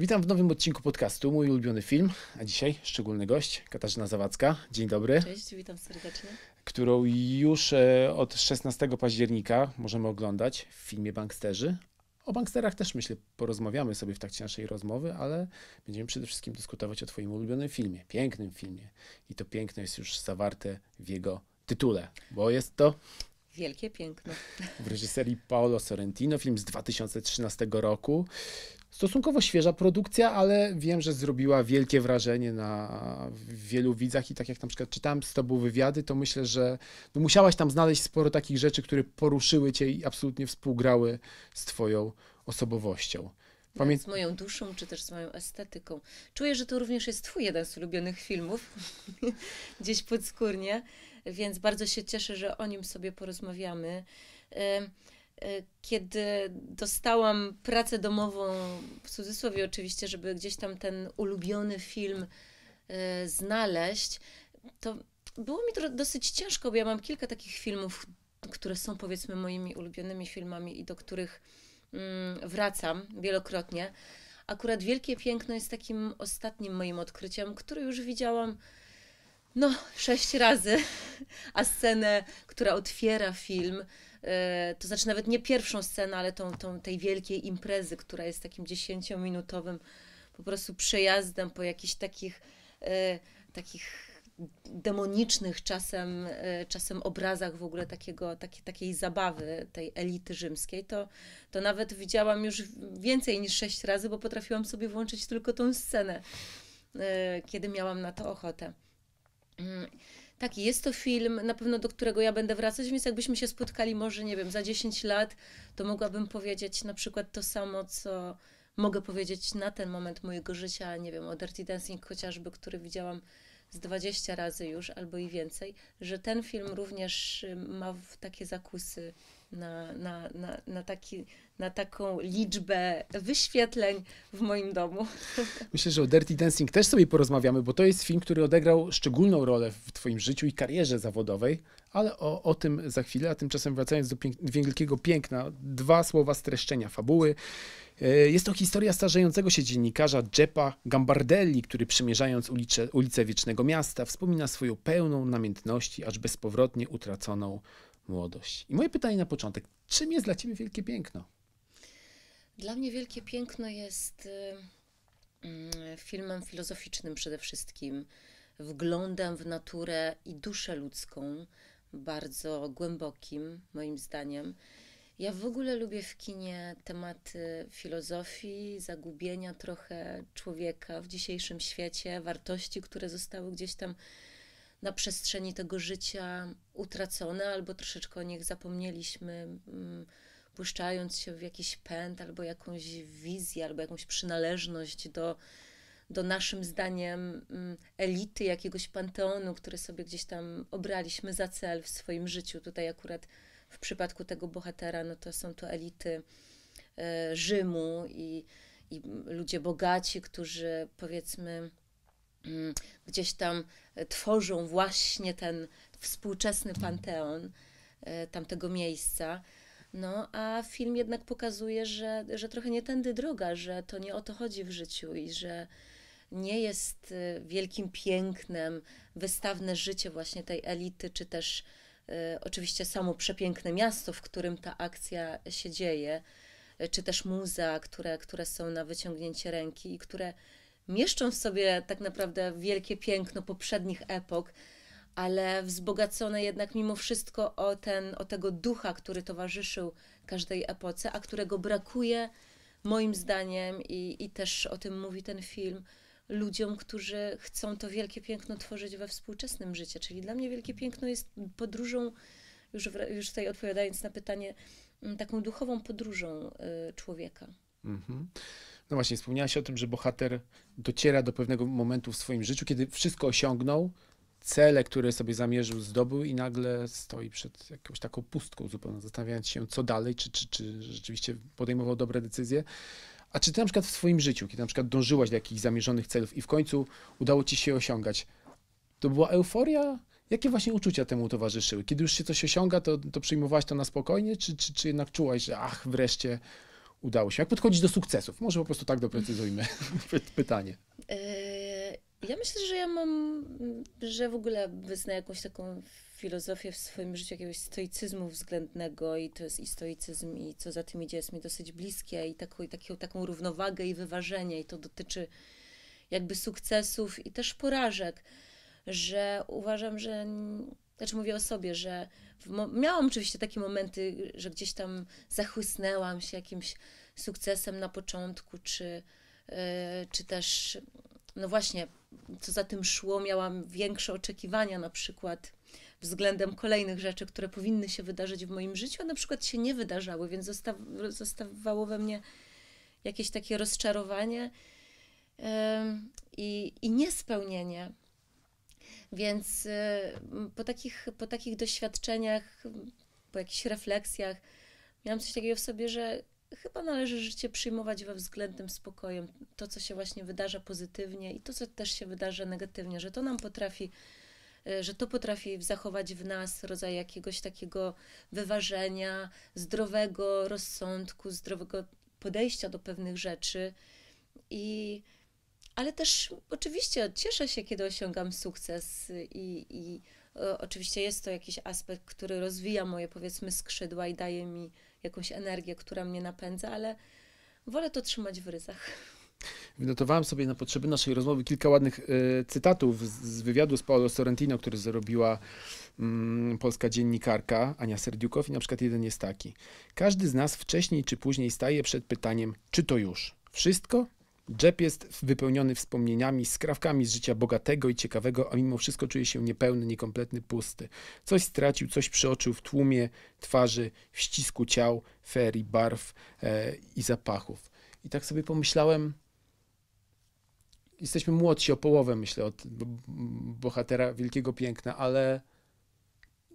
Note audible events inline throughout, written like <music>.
Witam w nowym odcinku podcastu Mój ulubiony film, a dzisiaj szczególny gość Katarzyna Zawadzka. Dzień dobry. Cześć, witam serdecznie. Którą już e, od 16 października możemy oglądać w filmie Banksterzy. O banksterach też myślę porozmawiamy sobie w trakcie naszej rozmowy, ale będziemy przede wszystkim dyskutować o Twoim ulubionym filmie, pięknym filmie. I to piękno jest już zawarte w jego tytule, bo jest to Wielkie piękno. W reżyserii Paolo Sorrentino, film z 2013 roku stosunkowo świeża produkcja, ale wiem, że zrobiła wielkie wrażenie na wielu widzach i tak jak na przykład czytałem z tobą wywiady, to myślę, że no musiałaś tam znaleźć sporo takich rzeczy, które poruszyły cię i absolutnie współgrały z twoją osobowością. Tak, Pamię... Z moją duszą, czy też z moją estetyką. Czuję, że to również jest twój jeden z ulubionych filmów, <laughs> gdzieś podskórnie, więc bardzo się cieszę, że o nim sobie porozmawiamy. Y Y, kiedy dostałam pracę domową, w cudzysłowie oczywiście, żeby gdzieś tam ten ulubiony film y, znaleźć, to było mi to dosyć ciężko, bo ja mam kilka takich filmów, które są powiedzmy moimi ulubionymi filmami i do których mm, wracam wielokrotnie. Akurat Wielkie Piękno jest takim ostatnim moim odkryciem, który już widziałam no sześć razy, <laughs> a scenę, która otwiera film, E, to znaczy nawet nie pierwszą scenę, ale tą, tą tej wielkiej imprezy, która jest takim dziesięciominutowym po prostu przejazdem po jakichś takich, e, takich demonicznych czasem, e, czasem obrazach w ogóle takiego, takie, takiej zabawy tej elity rzymskiej, to, to nawet widziałam już więcej niż sześć razy, bo potrafiłam sobie włączyć tylko tą scenę, kiedy miałam na to ochotę. Mm tak, jest to film, na pewno do którego ja będę wracać, więc jakbyśmy się spotkali może, nie wiem, za 10 lat, to mogłabym powiedzieć na przykład to samo, co mogę powiedzieć na ten moment mojego życia, nie wiem, o Dirty Dancing chociażby, który widziałam z 20 razy już albo i więcej, że ten film również y, ma takie zakusy na, na, na, na, taki, na taką liczbę wyświetleń w moim domu. <laughs> Myślę, że o Dirty Dancing też sobie porozmawiamy, bo to jest film, który odegrał szczególną rolę w Twoim życiu i karierze zawodowej, ale o, o tym za chwilę. A tymczasem wracając do pięk wielkiego piękna, dwa słowa streszczenia fabuły. E, jest to historia starzejącego się dziennikarza Jeppa Gambardelli, który przemierzając ulice ulicę Wiecznego Miasta wspomina swoją pełną namiętności, aż bezpowrotnie utraconą młodość. I moje pytanie na początek: czym jest dla ciebie wielkie piękno? Dla mnie wielkie piękno jest y, mm, filmem filozoficznym przede wszystkim, wglądem w naturę i duszę ludzką, bardzo głębokim, moim zdaniem. Ja w ogóle lubię w kinie tematy filozofii, zagubienia trochę człowieka w dzisiejszym świecie, wartości, które zostały gdzieś tam na przestrzeni tego życia utracone, albo troszeczkę o nich zapomnieliśmy, mm, puszczając się w jakiś pęd, albo jakąś wizję, albo jakąś przynależność do, do naszym zdaniem mm, elity, jakiegoś panteonu, który sobie gdzieś tam obraliśmy za cel w swoim życiu. Tutaj akurat w przypadku tego bohatera, no to są to elity e, Rzymu i, i ludzie bogaci, którzy powiedzmy Mm, gdzieś tam e, tworzą właśnie ten współczesny panteon e, tamtego miejsca. No, a film jednak pokazuje, że, że trochę nie tędy droga, że to nie o to chodzi w życiu i że nie jest e, wielkim pięknem wystawne życie właśnie tej elity, czy też oczywiście samo przepiękne miasto, w którym ta akcja się dzieje, czy też muza, które, które są na wyciągnięcie ręki i które mieszczą w sobie tak naprawdę wielkie piękno poprzednich epok, ale wzbogacone jednak mimo wszystko o, ten, o tego ducha, który towarzyszył każdej epoce, a którego brakuje moim zdaniem i, i też o tym mówi ten film, ludziom, którzy chcą to wielkie piękno tworzyć we współczesnym życiu. Czyli dla mnie wielkie piękno jest podróżą, już, już tutaj odpowiadając na pytanie, taką duchową podróżą y, człowieka. Mhm. No właśnie, wspomniałaś o tym, że bohater dociera do pewnego momentu w swoim życiu, kiedy wszystko osiągnął, cele, które sobie zamierzył, zdobył i nagle stoi przed jakąś taką pustką zupełnie, zastanawiając się, co dalej, czy, czy, czy rzeczywiście podejmował dobre decyzje. A czy ty na przykład w swoim życiu, kiedy na przykład dążyłaś do jakichś zamierzonych celów i w końcu udało ci się osiągać, to była euforia? Jakie właśnie uczucia temu towarzyszyły? Kiedy już się coś osiąga, to, to przyjmowałaś to na spokojnie, czy, czy, czy jednak czułaś, że ach, wreszcie udało się? Jak podchodzić do sukcesów? Może po prostu tak doprecyzujmy <laughs> pytanie. E, ja myślę, że ja mam, że w ogóle wyznaję jakąś taką filozofię w swoim życiu jakiegoś stoicyzmu względnego i to jest i stoicyzm i co za tym idzie jest mi dosyć bliskie i taką, i taką, taką równowagę i wyważenie i to dotyczy jakby sukcesów i też porażek, że uważam, że znaczy mówię o sobie, że miałam oczywiście takie momenty, że gdzieś tam zachłysnęłam się jakimś sukcesem na początku, czy, yy, czy też, no właśnie, co za tym szło, miałam większe oczekiwania na przykład względem kolejnych rzeczy, które powinny się wydarzyć w moim życiu, a na przykład się nie wydarzały, więc zosta zostawało we mnie jakieś takie rozczarowanie yy, i niespełnienie. Więc y, po takich, po takich doświadczeniach, po jakichś refleksjach, miałam coś takiego w sobie, że chyba należy życie przyjmować we względnym spokojem. To, co się właśnie wydarza pozytywnie i to, co też się wydarza negatywnie, że to nam potrafi, y, że to potrafi zachować w nas rodzaj jakiegoś takiego wyważenia, zdrowego rozsądku, zdrowego podejścia do pewnych rzeczy. I ale też oczywiście cieszę się, kiedy osiągam sukces i, i e, oczywiście jest to jakiś aspekt, który rozwija moje powiedzmy skrzydła i daje mi jakąś energię, która mnie napędza, ale wolę to trzymać w ryzach. Wynotowałem sobie na potrzeby naszej rozmowy kilka ładnych y, cytatów z, z, wywiadu z Paolo Sorrentino, który zrobiła mm, polska dziennikarka Ania Serdiukow i na przykład jeden jest taki. Każdy z nas wcześniej czy później staje przed pytaniem, czy to już wszystko, Jeb jest wypełniony wspomnieniami, skrawkami z życia bogatego i ciekawego, a mimo wszystko czuje się niepełny, niekompletny, pusty. Coś stracił, coś przeoczył w tłumie twarzy, w ścisku ciał, ferii, barw e, i zapachów. I tak sobie pomyślałem, jesteśmy młodsi o połowę, myślę, od bohatera Wielkiego Piękna, ale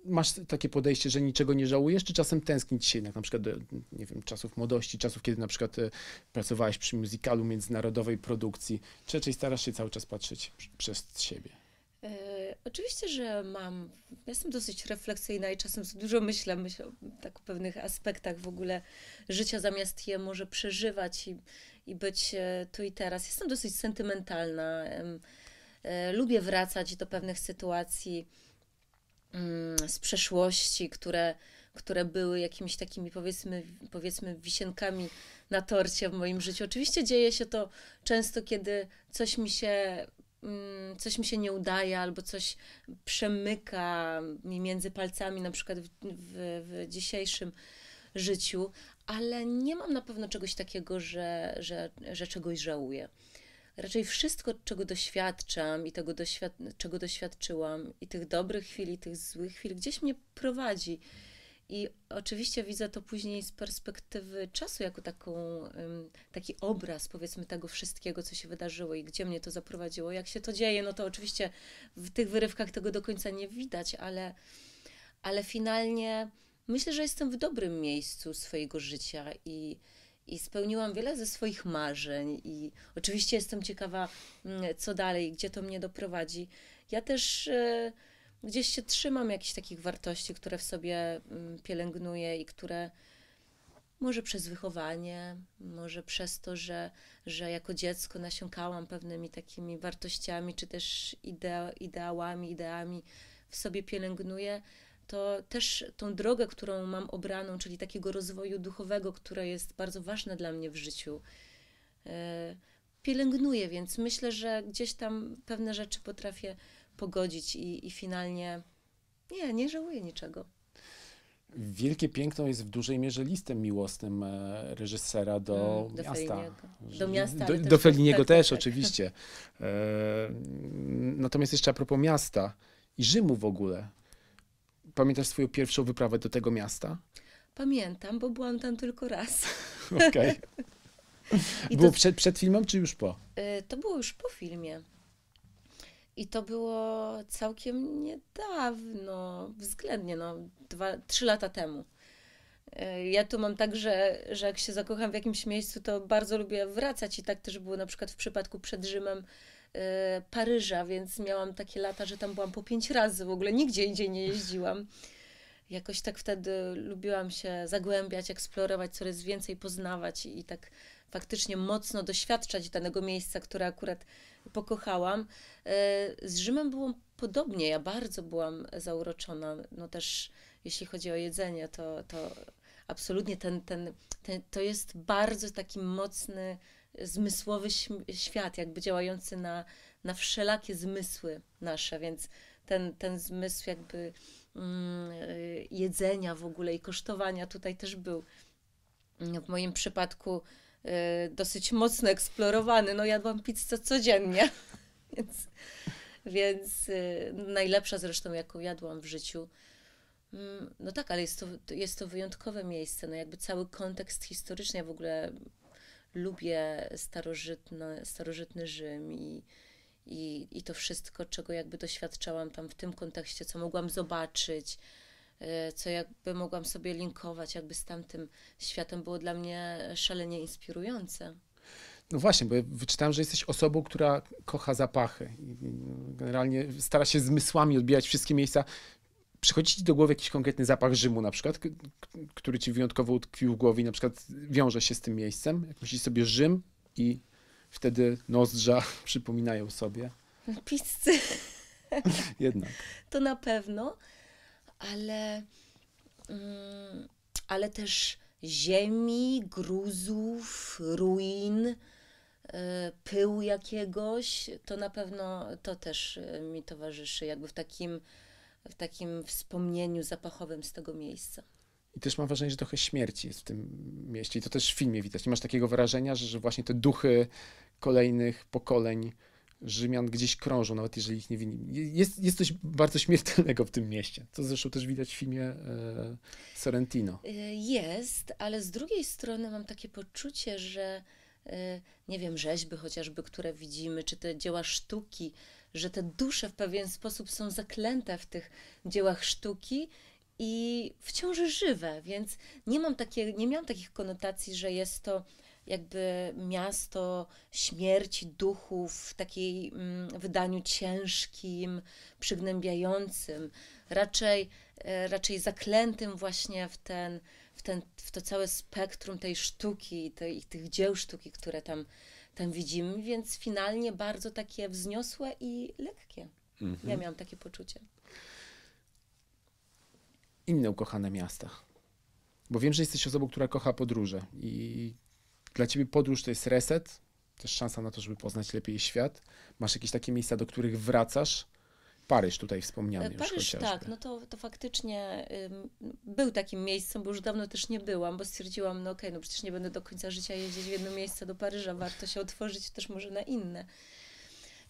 masz takie podejście, że niczego nie żałujesz, czy czasem tęsknić się jednak na przykład do, e, nie wiem, czasów młodości, czasów, kiedy na przykład e, pracowałeś przy muzykalu międzynarodowej produkcji, czy raczej starasz się cały czas patrzeć przez siebie? E, oczywiście, że mam. Jestem dosyć refleksyjna i czasem dużo myślę, myślę tak o pewnych aspektach w ogóle życia, zamiast je może przeżywać i, i być tu i teraz. Jestem dosyć sentymentalna. lubię wracać do pewnych sytuacji Mm, z przeszłości, które, które były jakimiś takimi powiedzmy, powiedzmy wisienkami na torcie w moim życiu. Oczywiście dzieje się to często, kiedy coś mi się mm, coś mi się nie udaje, albo coś przemyka mi między palcami, na przykład w, w, w dzisiejszym życiu, ale nie mam na pewno czegoś takiego, że, że, że czegoś żałuję raczej wszystko, czego doświadczam i tego doświad czego doświadczyłam, i tych dobrych chwil, i tych złych chwil, gdzieś mnie prowadzi. I oczywiście widzę to później z perspektywy czasu, jako taką, taki obraz, powiedzmy, tego wszystkiego, co się wydarzyło i gdzie mnie to zaprowadziło. Jak się to dzieje, no to oczywiście w tych wyrywkach tego do końca nie widać, ale, ale finalnie myślę, że jestem w dobrym miejscu swojego życia i i spełniłam wiele ze swoich marzeń i oczywiście jestem ciekawa, mm, co dalej, gdzie to mnie doprowadzi. Ja też e, gdzieś się trzymam jakichś takich wartości, które w sobie mm, pielęgnuję i które może przez wychowanie, może przez to, że, że jako dziecko nasiąkałam pewnymi takimi wartościami, czy też idea, ideałami, ideami w sobie pielęgnuję to też tą drogę, którą mam obraną, czyli takiego rozwoju duchowego, które jest bardzo ważne dla mnie w życiu, e, pielęgnuję, więc myślę, że gdzieś tam pewne rzeczy potrafię pogodzić i, i finalnie nie, nie żałuję niczego. Wielkie Piękno jest w dużej mierze listem miłosnym e, reżysera do, mm, do miasta. Feliniego. Do miasta. Do, do Feliniego tak, też, tak. oczywiście. E, natomiast jeszcze a propos miasta i Rzymu w ogóle. Pamiętasz swoją pierwszą wyprawę do tego miasta? Pamiętam, bo byłam tam tylko raz. <laughs> Okej. Okay. <laughs> było to, przed, przed filmem, czy już po? Y, to było już po filmie. I to było całkiem niedawno, względnie, no, dwa, trzy lata temu. Y, ja tu mam tak, że, że jak się zakocham w jakimś miejscu, to bardzo lubię wracać i tak też było na przykład w przypadku przed Rzymem Y, Paryża, więc miałam takie lata, że tam byłam po pięć razy, w ogóle nigdzie indziej nie jeździłam. Jakoś tak wtedy lubiłam się zagłębiać, eksplorować, coraz więcej poznawać i, i tak faktycznie mocno doświadczać danego miejsca, które akurat pokochałam. Y, z Rzymem było podobnie, ja bardzo byłam zauroczona, no też jeśli chodzi o jedzenie, to, to absolutnie ten, ten, ten, to jest bardzo taki mocny zmysłowy świat, jakby działający na, na wszelakie zmysły nasze, więc ten, ten zmysł jakby mm, jedzenia w ogóle i kosztowania tutaj też był mm, w moim przypadku y, dosyć mocno eksplorowany. No jadłam pizzę codziennie, <laughs> więc, więc y, najlepsza zresztą jaką jadłam w życiu. Mm, no tak, ale jest to, jest to wyjątkowe miejsce, no jakby cały kontekst historyczny. Ja w ogóle lubię starożytny, starożytny Rzym i, i, i to wszystko, czego jakby doświadczałam tam w tym kontekście, co mogłam zobaczyć, e, co jakby mogłam sobie linkować jakby z tamtym światem, było dla mnie szalenie inspirujące. No właśnie, bo ja wyczytałem, że jesteś osobą, która kocha zapachy. I generalnie stara się zmysłami odbijać wszystkie miejsca przychodzi ci do głowy jakiś konkretny zapach Rzymu na przykład, który ci wyjątkowo utkwił w głowie i na przykład wiąże się z tym miejscem? Jak myślisz sobie Rzym i wtedy nozdrza <laughs> przypominają sobie. Pizzy. <laughs> Jednak. To na pewno, ale, mm, ale też ziemi, gruzów, ruin, e, pyłu jakiegoś, to na pewno to też e, mi towarzyszy, jakby w takim w takim wspomnieniu zapachowym z tego miejsca. I też mam wrażenie, że trochę śmierci jest w tym mieście. I to też w filmie widać. Nie masz takiego wrażenia, że, że właśnie te duchy kolejnych pokoleń Rzymian gdzieś krążą, nawet jeżeli ich nie winni. Jest, jest coś bardzo śmiertelnego w tym mieście. To zresztą też widać w filmie e, Sorrentino. E, jest, ale z drugiej strony mam takie poczucie, że e, nie wiem, rzeźby chociażby, które widzimy, czy te dzieła sztuki, że te dusze w pewien sposób są zaklęte w tych dziełach sztuki i wciąż żywe, więc nie, mam takie, nie miałam takich konotacji, że jest to jakby miasto śmierci duchów w takiej mm, wydaniu ciężkim, przygnębiającym, raczej, e, raczej zaklętym właśnie w, ten, w, ten, w to całe spektrum tej sztuki tej, tych dzieł sztuki, które tam tam widzimy, więc finalnie bardzo takie wzniosłe i lekkie. Mhm. Ja miałam takie poczucie. Inne ukochane miasta. Bo wiem, że jesteś osobą, która kocha podróże i dla ciebie podróż to jest reset, też szansa na to, żeby poznać lepiej świat. Masz jakieś takie miejsca, do których wracasz, Paryż tutaj wspomniany Paryż, już tak, no to, to faktycznie ym, był takim miejscem, bo już dawno też nie byłam, bo stwierdziłam, no okej, okay, no przecież nie będę do końca życia jeździć w jedno miejsce do Paryża, warto się otworzyć też może na inne.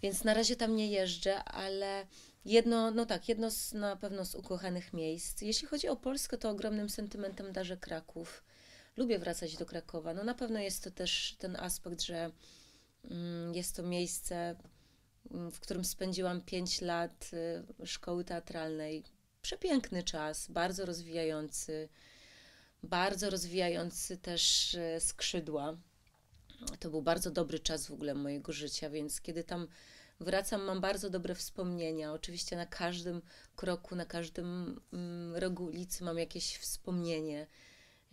Więc na razie tam nie jeżdżę, ale jedno, no tak, jedno z, na pewno z ukochanych miejsc. Jeśli chodzi o Polskę, to ogromnym sentymentem darzę Kraków. Lubię wracać do Krakowa. No na pewno jest to też ten aspekt, że mm, jest to miejsce, Mm, w którym spędziłam 5 lat y, szkoły teatralnej. Przepiękny czas, bardzo rozwijający, bardzo rozwijający też y, skrzydła. To był bardzo dobry czas w ogóle mojego życia, więc kiedy tam wracam, mam bardzo dobre wspomnienia. Oczywiście na każdym kroku, na każdym mm, rogu ulicy mam jakieś wspomnienie,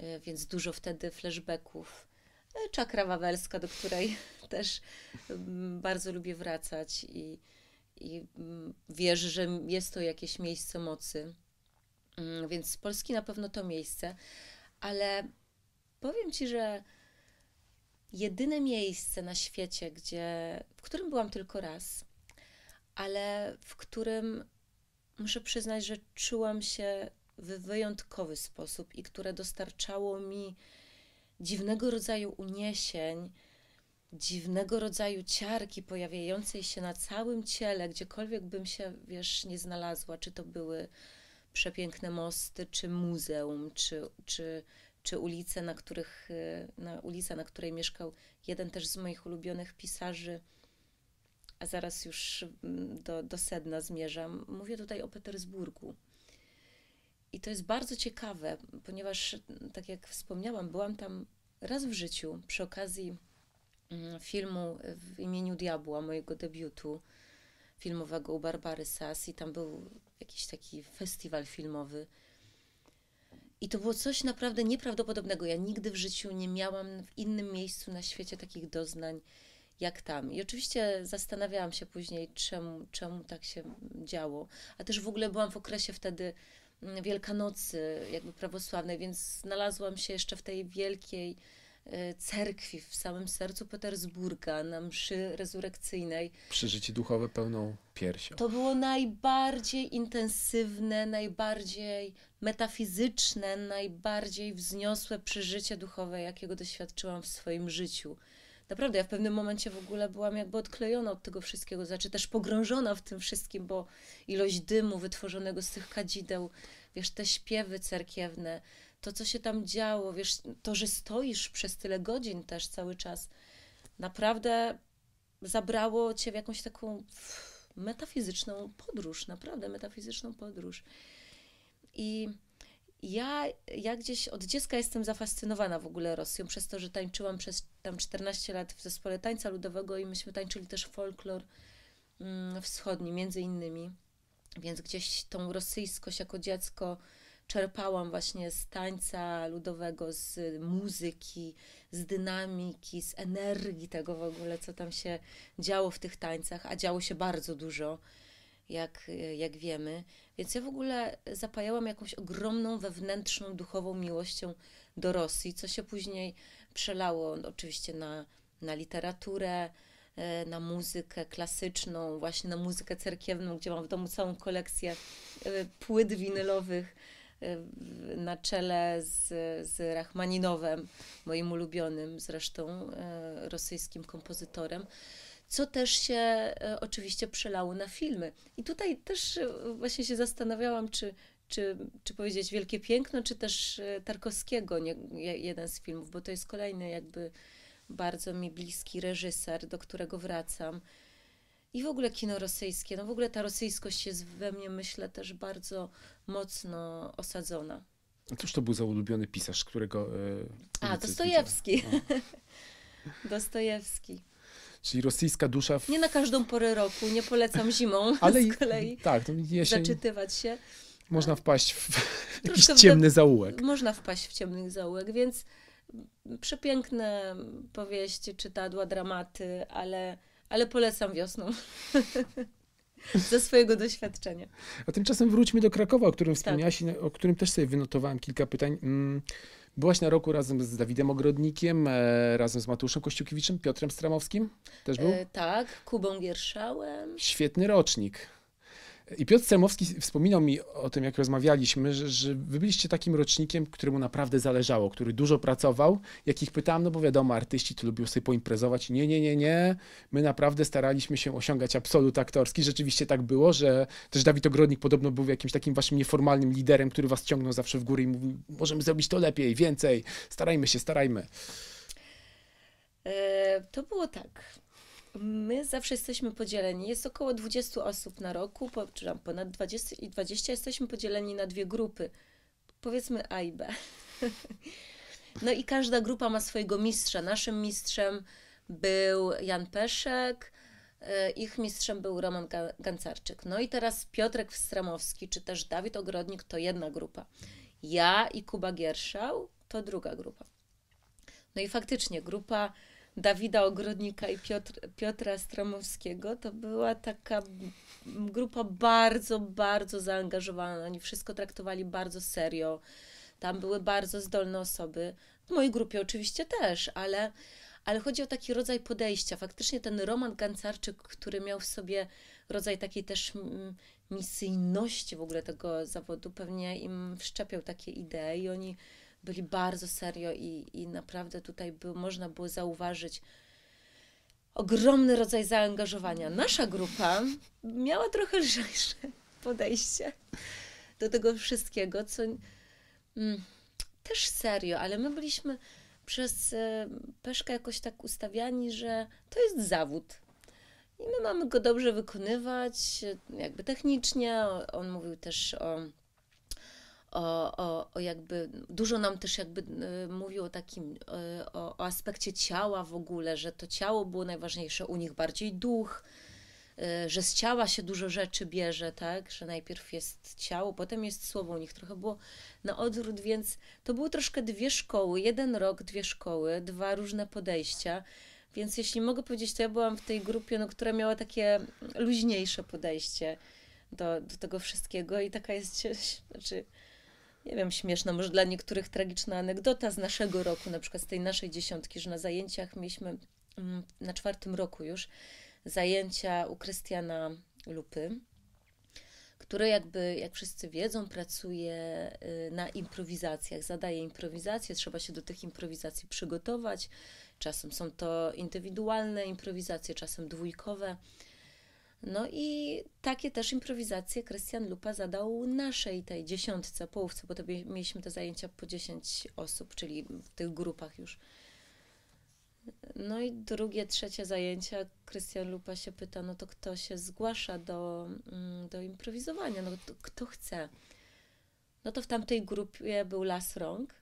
y, więc dużo wtedy flashbacków. E, czakra wawelska, do której <laughs> też mm, bardzo lubię wracać i, i mm, wierzę, że jest to jakieś miejsce mocy. Mm, więc z Polski na pewno to miejsce, ale powiem Ci, że jedyne miejsce na świecie, gdzie, w którym byłam tylko raz, ale w którym muszę przyznać, że czułam się w wyjątkowy sposób i które dostarczało mi dziwnego rodzaju uniesień, dziwnego rodzaju ciarki pojawiającej się na całym ciele, gdziekolwiek bym się, wiesz, nie znalazła, czy to były przepiękne mosty, czy muzeum, czy, czy, czy ulice, na których, y, na ulica, na której mieszkał jeden też z moich ulubionych pisarzy, a zaraz już mm, do, do sedna zmierzam. Mówię tutaj o Petersburgu. I to jest bardzo ciekawe, ponieważ, tak jak wspomniałam, byłam tam raz w życiu przy okazji mm, filmu w imieniu Diabła, mojego debiutu filmowego u Barbary Sass i tam był jakiś taki festiwal filmowy. I to było coś naprawdę nieprawdopodobnego. Ja nigdy w życiu nie miałam w innym miejscu na świecie takich doznań jak tam. I oczywiście zastanawiałam się później, czemu, czemu tak się działo. A też w ogóle byłam w okresie wtedy Wielkanocy jakby prawosławnej, więc znalazłam się jeszcze w tej wielkiej e, cerkwi w samym sercu Petersburga na mszy rezurekcyjnej. Przeżycie duchowe pełną piersią. To było najbardziej intensywne, najbardziej metafizyczne, najbardziej wzniosłe przeżycie duchowe, jakiego doświadczyłam w swoim życiu naprawdę ja w pewnym momencie w ogóle byłam jakby odklejona od tego wszystkiego, znaczy też pogrążona w tym wszystkim, bo ilość dymu wytworzonego z tych kadzideł, wiesz, te śpiewy cerkiewne, to co się tam działo, wiesz, to, że stoisz przez tyle godzin też cały czas, naprawdę zabrało cię w jakąś taką metafizyczną podróż, naprawdę metafizyczną podróż. I ja, ja gdzieś od dziecka jestem zafascynowana w ogóle Rosją, przez to, że tańczyłam przez tam 14 lat w zespole tańca ludowego i myśmy tańczyli też folklor mm, wschodni, między innymi. Więc gdzieś tą rosyjskość jako dziecko czerpałam właśnie z tańca ludowego, z muzyki, z dynamiki, z energii tego w ogóle, co tam się działo w tych tańcach, a działo się bardzo dużo jak, jak wiemy. Więc ja w ogóle zapajałam jakąś ogromną wewnętrzną, duchową miłością do Rosji, co się później przelało oczywiście na, na literaturę, e, na muzykę klasyczną, właśnie na muzykę cerkiewną, gdzie mam w domu całą kolekcję e, płyt winylowych e, na czele z, z Rachmaninowem, moim ulubionym zresztą rosyjskim kompozytorem co też się e, oczywiście przelało na filmy. I tutaj też e, właśnie się zastanawiałam, czy, czy, czy powiedzieć Wielkie Piękno, czy też e, Tarkowskiego, nie, jeden z filmów, bo to jest kolejny jakby bardzo mi bliski reżyser, do którego wracam. I w ogóle kino rosyjskie, no w ogóle ta rosyjskość jest we mnie, myślę, też bardzo mocno osadzona. A cóż to był za ulubiony pisarz, którego... Yy, A, Dostojewski. <laughs> No. Dostojewski czyli rosyjska dusza. W... Nie na każdą porę roku, nie polecam zimą <laughs> Ale z kolei tak, to jesień... zaczytywać się. Można tak. wpaść w jakiś ciemny zaułek. Można wpaść w ciemny zaułek, więc przepiękne powieści, czytadła, dramaty, ale, ale polecam wiosną. <laughs> Ze swojego doświadczenia. A tymczasem wróćmy do Krakowa, o którym tak. wspomniałaś tak. i o którym też sobie wynotowałem kilka pytań. Mm, Byłaś na roku razem z Dawidem Ogrodnikiem, e, razem z Matuszem Kościukiewiczem, Piotrem Stramowskim? Też był? E, tak, Kubą Gierszałem. Świetny rocznik. I Piotr Cemowski wspominał mi o tym, jak rozmawialiśmy, że, że wy byliście takim rocznikiem, któremu naprawdę zależało, który dużo pracował. Jak ich pytałem, no bo wiadomo, artyści to lubią sobie poimprezować. Nie, nie, nie, nie. My naprawdę staraliśmy się osiągać absolut aktorski. Rzeczywiście tak było, że też Dawid Ogrodnik podobno był jakimś takim waszym nieformalnym liderem, który was ciągnął zawsze w górę i mówił, możemy zrobić to lepiej, więcej, starajmy się, starajmy. E, to było tak my zawsze jesteśmy podzieleni. Jest około 20 osób na roku, po, czy tam ponad 20 i 20 jesteśmy podzieleni na dwie grupy. Powiedzmy A i B. <laughs> no i każda grupa ma swojego mistrza. Naszym mistrzem był Jan Peszek, e, ich mistrzem był Roman Gancarczyk. No i teraz Piotrek Wstramowski, czy też Dawid Ogrodnik to jedna grupa. Ja i Kuba Gierszał to druga grupa. No i faktycznie grupa Dawida Ogrodnika i Piotr, Piotra Stramowskiego, to była taka grupa bardzo, bardzo zaangażowana. Oni wszystko traktowali bardzo serio. Tam były bardzo zdolne osoby. W mojej grupie oczywiście też, ale, ale chodzi o taki rodzaj podejścia. Faktycznie ten Roman Gancarczyk, który miał w sobie rodzaj takiej też mm, misyjności w ogóle tego zawodu, pewnie im wszczepiał takie idee i oni byli bardzo serio i, i naprawdę tutaj można było zauważyć ogromny rodzaj zaangażowania. Nasza grupa miała trochę <laughs> lżejsze podejście do tego wszystkiego, co mm, też serio, ale my byliśmy przez e, Peszkę jakoś tak ustawiani, że to jest zawód. I my mamy go dobrze wykonywać, e, jakby technicznie. On mówił też o o, o, o jakby, dużo nam też jakby y, mówił o takim, y, o, o aspekcie ciała w ogóle, że to ciało było najważniejsze, u nich bardziej duch, y, że z ciała się dużo rzeczy bierze, tak? Że najpierw jest ciało, potem jest słowo. U nich trochę było na odwrót, więc to były troszkę dwie szkoły. Jeden rok, dwie szkoły, dwa różne podejścia. Więc jeśli mogę powiedzieć, to ja byłam w tej grupie, no, która miała takie luźniejsze podejście do, do tego wszystkiego i taka jest, <laughs> znaczy, nie wiem, śmieszna, może dla niektórych tragiczna anegdota z naszego roku, na przykład z tej naszej dziesiątki, że na zajęciach mieliśmy mm, na czwartym roku już zajęcia u Krystiana Lupy, który jakby, jak wszyscy wiedzą, pracuje y, na improwizacjach, zadaje improwizacje, trzeba się do tych improwizacji przygotować. Czasem są to indywidualne improwizacje, czasem dwójkowe. No i takie też improwizacje Krystian Lupa zadał naszej tej dziesiątce, połówce, bo to mieliśmy te zajęcia po 10 osób, czyli w tych grupach już. No i drugie, trzecie zajęcia Krystian Lupa się pyta, no to kto się zgłasza do, mm, do improwizowania, no kto chce. No to w tamtej grupie był las rąk,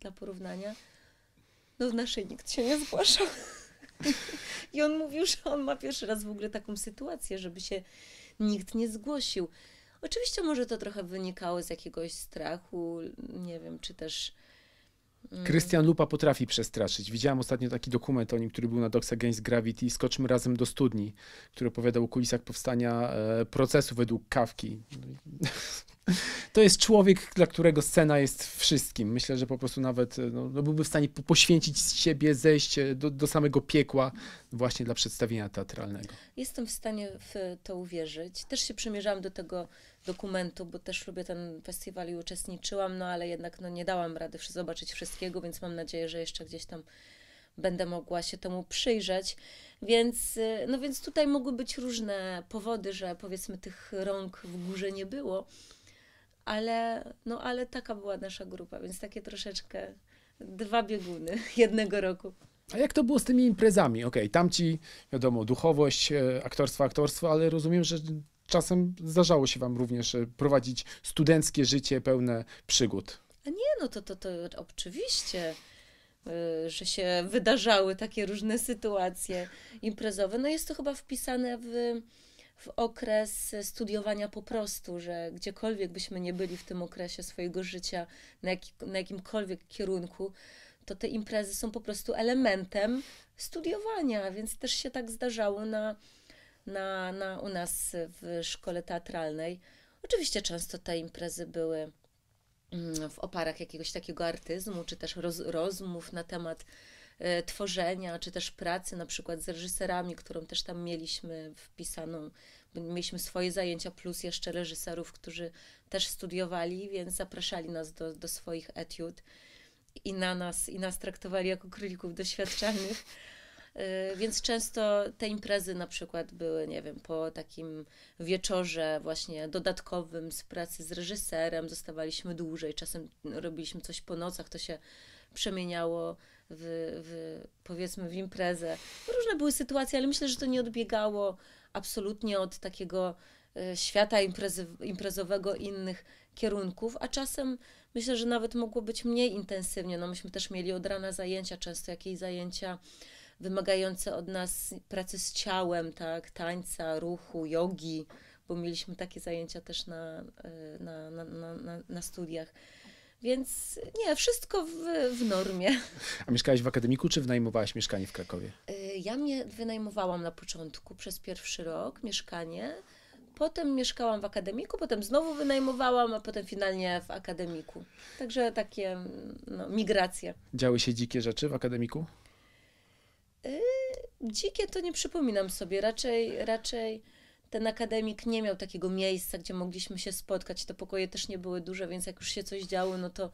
dla porównania. No w naszej nikt się nie zgłaszał. <laughs> I on mówił, że on ma pierwszy raz w ogóle taką sytuację, żeby się nikt nie zgłosił. Oczywiście może to trochę wynikało z jakiegoś strachu, nie wiem, czy też. Mm, Krystian Lupa potrafi przestraszyć. Widziałem ostatnio taki dokument o nim, który był na Docs Against Gravity, Skoczmy razem do studni, który opowiadał o kulisach powstania e, procesu według Kawki. No <laughs> to jest człowiek, dla którego scena jest wszystkim. Myślę, że po prostu nawet e, no, no, byłby w stanie poświęcić z siebie, zejść do, do samego piekła właśnie dla przedstawienia teatralnego. Jestem w stanie w to uwierzyć. Też się przymierzałam do tego dokumentu, bo też lubię ten festiwal i uczestniczyłam, no ale jednak no, nie dałam rady zobaczyć wszystkiego, więc mam nadzieję, że jeszcze gdzieś tam będę mogła się temu przyjrzeć. Więc, e, no więc tutaj mogły być różne powody, że powiedzmy tych rąk w górze nie było ale, no, ale taka była nasza grupa, więc takie troszeczkę dwa bieguny <laughs> jednego roku. A jak to było z tymi imprezami? Okej, okay, tamci, wiadomo, duchowość, e, aktorstwo, aktorstwo, ale rozumiem, że czasem zdarzało się Wam również e, prowadzić studenckie życie pełne przygód. A nie, no to, to, to oczywiście, e, że się wydarzały takie różne sytuacje imprezowe. No jest to chyba wpisane w w okres studiowania po prostu, że gdziekolwiek byśmy nie byli w tym okresie swojego życia, na, jak, na jakimkolwiek kierunku, to te imprezy są po prostu elementem studiowania, więc też się tak zdarzało na, na, na u nas w szkole teatralnej. Oczywiście często te imprezy były mm, w oparach jakiegoś takiego artyzmu, czy też roz, rozmów na temat E, tworzenia, czy też pracy na przykład z reżyserami, którą też tam mieliśmy wpisaną. Mieliśmy swoje zajęcia, plus jeszcze reżyserów, którzy też studiowali, więc zapraszali nas do, do swoich etiud i na nas, i nas traktowali jako królików doświadczalnych. E, więc często te imprezy na przykład były, nie wiem, po takim wieczorze właśnie dodatkowym z pracy z reżyserem, zostawaliśmy dłużej, czasem robiliśmy coś po nocach, to się przemieniało w, w, powiedzmy w imprezę. Różne były sytuacje, ale myślę, że to nie odbiegało absolutnie od takiego e, świata imprezy, imprezowego innych kierunków, a czasem myślę, że nawet mogło być mniej intensywnie. No myśmy też mieli od rana zajęcia, często jakieś zajęcia wymagające od nas pracy z ciałem, tak, tańca, ruchu, jogi, bo mieliśmy takie zajęcia też na, e, na, na, na, na studiach. Więc nie, wszystko w, w normie. A mieszkałaś w akademiku, czy wynajmowałaś mieszkanie w Krakowie? Y, ja mnie wynajmowałam na początku przez pierwszy rok mieszkanie. Potem mieszkałam w akademiku, potem znowu wynajmowałam, a potem finalnie w akademiku. Także takie no, migracje. Działy się dzikie rzeczy w akademiku? Yy, dzikie to nie przypominam sobie. Raczej, raczej ten akademik nie miał takiego miejsca, gdzie mogliśmy się spotkać. Te pokoje też nie były duże, więc jak już się coś działo, no to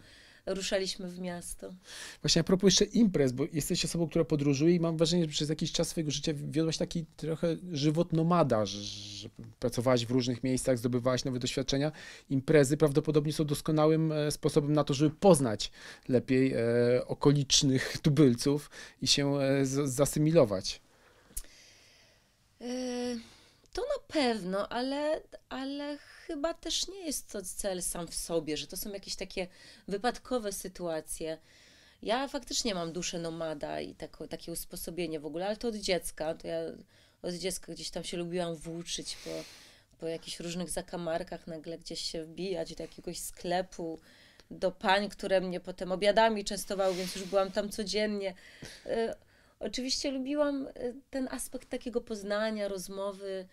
ruszaliśmy w miasto. Właśnie a propos jeszcze imprez, bo jesteś osobą, która podróżuje i mam wrażenie, że przez jakiś czas swojego życia wiodłaś taki trochę żywot nomada, że, że pracowałaś w różnych miejscach, zdobywałaś nowe doświadczenia. Imprezy prawdopodobnie są doskonałym e, sposobem na to, żeby poznać lepiej e, okolicznych tubylców i się e, zasymilować. To na pewno, ale, ale chyba też nie jest to cel sam w sobie, że to są jakieś takie wypadkowe sytuacje. Ja faktycznie mam duszę nomada i takie usposobienie w ogóle, ale to od dziecka. To ja od dziecka gdzieś tam się lubiłam włóczyć po, po jakichś różnych zakamarkach, nagle gdzieś się wbijać do jakiegoś sklepu, do pań, które mnie potem obiadami częstowały, więc już byłam tam codziennie. E, oczywiście lubiłam e, ten aspekt takiego poznania, rozmowy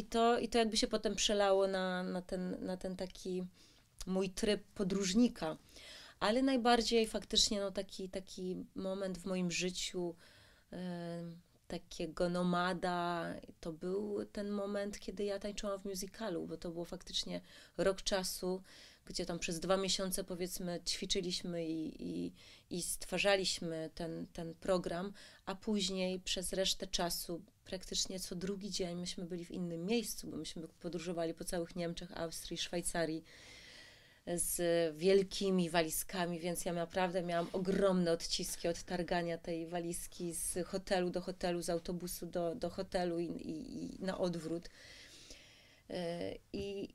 i to, i to jakby się potem przelało na, na, ten, na ten taki mój tryb podróżnika. Ale najbardziej faktycznie no, taki, taki moment w moim życiu e, takiego nomada to był ten moment, kiedy ja tańczyłam w musicalu, bo to było faktycznie rok czasu, gdzie tam przez dwa miesiące powiedzmy ćwiczyliśmy i, i, i stwarzaliśmy ten, ten program, a później przez resztę czasu praktycznie co drugi dzień myśmy byli w innym miejscu, bo myśmy podróżowali po całych Niemczech, Austrii, Szwajcarii z wielkimi walizkami, więc ja naprawdę miałam ogromne odciski od targania tej walizki z hotelu do hotelu, z autobusu do, do hotelu i, i, i na odwrót. Yy, I,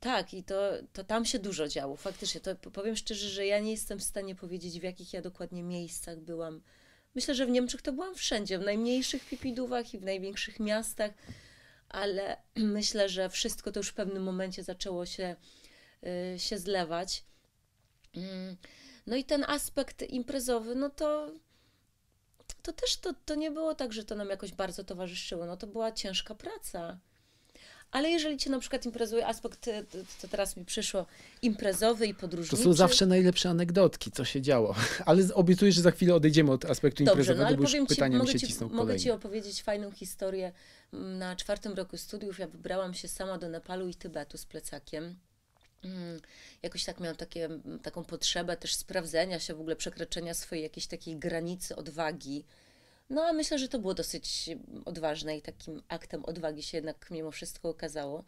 tak, i to, to tam się dużo działo. Faktycznie, to powiem szczerze, że ja nie jestem w stanie powiedzieć, w jakich ja dokładnie miejscach byłam Myślę, że w Niemczech to byłam wszędzie, w najmniejszych pipidówach i w największych miastach, ale <clears throat> myślę, że wszystko to już w pewnym momencie zaczęło się, y, się zlewać. Mm. No i ten aspekt imprezowy, no to, to też to, to nie było tak, że to nam jakoś bardzo towarzyszyło. No to była ciężka praca ale jeżeli cię na przykład imprezuje aspekt, e, to teraz mi przyszło, imprezowy i podróżniczy. To są zawsze najlepsze anegdotki, co się działo. <laughs> Ale obiecuję, że za chwilę odejdziemy od aspektu Dobrze, imprezowego, no, ale bo już powiem pytania ci, mi się ci, cisną Mogę ci opowiedzieć fajną historię. Mm, na czwartym roku studiów ja wybrałam się sama do Nepalu i Tybetu z plecakiem. Mm, jakoś tak miałam takie, mm, taką potrzebę też sprawdzenia się, w ogóle przekraczania swojej jakiejś takiej granicy odwagi. No a myślę, że to było dosyć mm, odważne i takim aktem odwagi się jednak mimo wszystko okazało.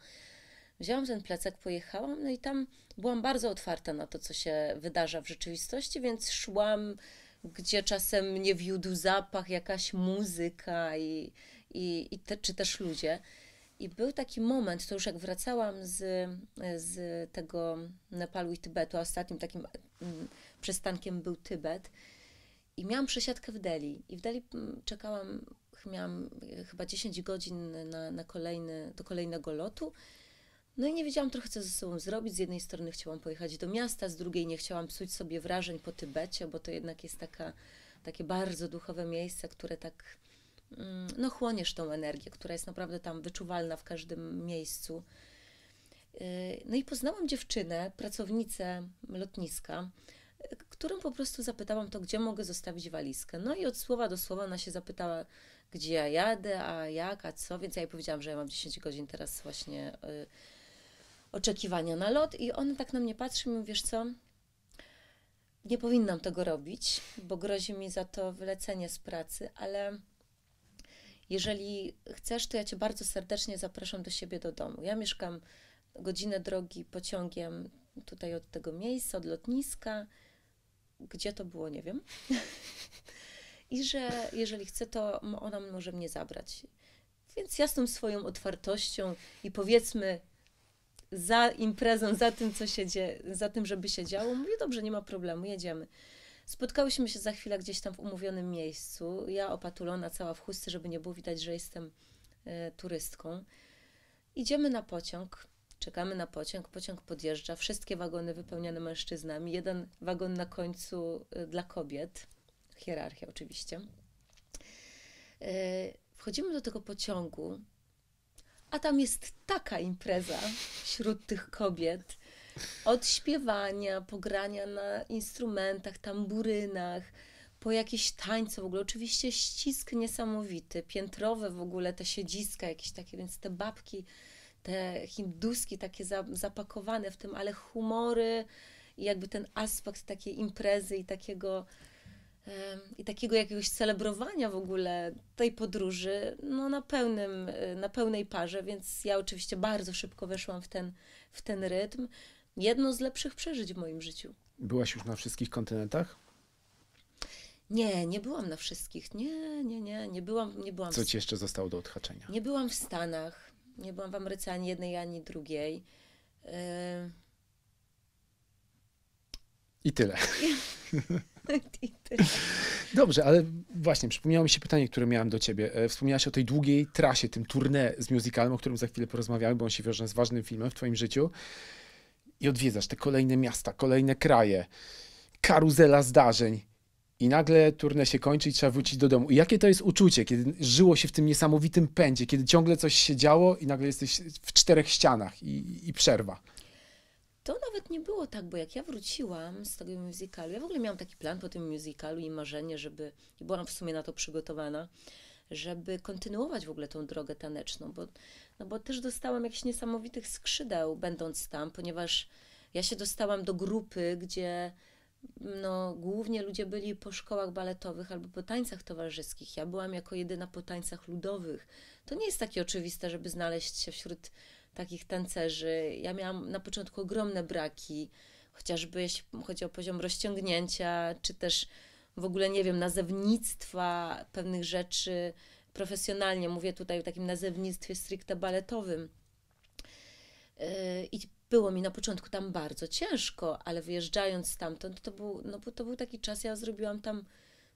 Wzięłam ten plecak, pojechałam, no i tam byłam bardzo otwarta na to, co się wydarza w rzeczywistości, więc szłam, gdzie czasem mnie wiódł zapach, jakaś muzyka i, i, i te, czy też ludzie. I był taki moment, to już jak wracałam z, z tego Nepalu i Tybetu, a ostatnim takim mm, przystankiem był Tybet, i miałam przesiadkę w Delhi. I w Delhi mm, czekałam, miałam e, chyba 10 godzin na, na kolejny, do kolejnego lotu. No i nie wiedziałam trochę, co ze sobą zrobić. Z jednej strony chciałam pojechać do miasta, z drugiej nie chciałam psuć sobie wrażeń po Tybecie, bo to jednak jest taka, takie bardzo duchowe miejsce, które tak, mm, no chłoniesz tą energię, która jest naprawdę tam wyczuwalna w każdym miejscu. E, no i poznałam dziewczynę, pracownicę lotniska, którym po prostu zapytałam to, gdzie mogę zostawić walizkę. No i od słowa do słowa ona się zapytała, gdzie ja jadę, a jak, a co, więc ja jej powiedziałam, że ja mam 10 godzin teraz właśnie y, oczekiwania na lot i ona tak na mnie patrzy i mówi, wiesz co, nie powinnam tego robić, bo grozi mi za to wylecenie z pracy, ale jeżeli chcesz, to ja Cię bardzo serdecznie zapraszam do siebie do domu. Ja mieszkam godzinę drogi pociągiem tutaj od tego miejsca, od lotniska gdzie to było, nie wiem. <laughs> I że jeżeli chce, to ona może mnie zabrać. Więc ja z tą swoją otwartością i powiedzmy za imprezą, za tym, co się dzieje, za tym, żeby się działo, mówię, dobrze, nie ma problemu, jedziemy. Spotkałyśmy się za chwilę gdzieś tam w umówionym miejscu. Ja opatulona, cała w chustce, żeby nie było widać, że jestem y, turystką. Idziemy na pociąg. Czekamy na pociąg, pociąg podjeżdża, wszystkie wagony wypełnione mężczyznami, jeden wagon na końcu y, dla kobiet, hierarchia oczywiście. Y, wchodzimy do tego pociągu, a tam jest taka impreza wśród tych kobiet, od śpiewania, pogrania na instrumentach, tamburynach, po jakieś tańce w ogóle. Oczywiście ścisk niesamowity, piętrowe w ogóle te siedziska jakieś takie, więc te babki te hinduski takie za, zapakowane w tym, ale humory i jakby ten aspekt takiej imprezy i takiego i takiego jakiegoś celebrowania w ogóle tej podróży no na, pełnym, e, na pełnej parze, więc ja oczywiście bardzo szybko weszłam w ten, w ten rytm. Jedno z lepszych przeżyć w moim życiu. Byłaś już na wszystkich kontynentach? Nie, nie byłam na wszystkich. Nie, nie, nie, nie byłam. Nie byłam Co ci jeszcze zostało do odhaczenia? Nie byłam w Stanach. Nie byłam w Ameryce ani jednej, ani drugiej. Yy... I tyle. <laughs> I tyle. Dobrze, ale właśnie przypomniało mi się pytanie, które miałem do ciebie. E, wspomniałaś o tej długiej trasie, tym tournée z musicalem, o którym za chwilę porozmawiamy, bo on się wiąże z ważnym filmem w twoim życiu. I odwiedzasz te kolejne miasta, kolejne kraje. Karuzela zdarzeń. I nagle turnę się kończy i trzeba wrócić do domu. I jakie to jest uczucie, kiedy żyło się w tym niesamowitym pędzie, kiedy ciągle coś się działo i nagle jesteś w czterech ścianach i, i przerwa. To nawet nie było tak, bo jak ja wróciłam z tego musicalu, ja w ogóle miałam taki plan po tym musicalu i marzenie, żeby, i byłam w sumie na to przygotowana, żeby kontynuować w ogóle tą drogę taneczną, bo, no bo też dostałam jakichś niesamowitych skrzydeł będąc tam, ponieważ ja się dostałam do grupy, gdzie no, głównie ludzie byli po szkołach baletowych albo po tańcach towarzyskich. Ja byłam jako jedyna po tańcach ludowych. To nie jest takie oczywiste, żeby znaleźć się wśród takich tancerzy. Ja miałam na początku ogromne braki, chociażby jeśli chodzi o poziom rozciągnięcia, czy też w ogóle, nie wiem, nazewnictwa pewnych rzeczy profesjonalnie. Mówię tutaj o takim nazewnictwie stricte baletowym. Yy, I było mi na początku tam bardzo ciężko, ale wyjeżdżając stamtąd, to był, no, to był taki czas, ja zrobiłam tam,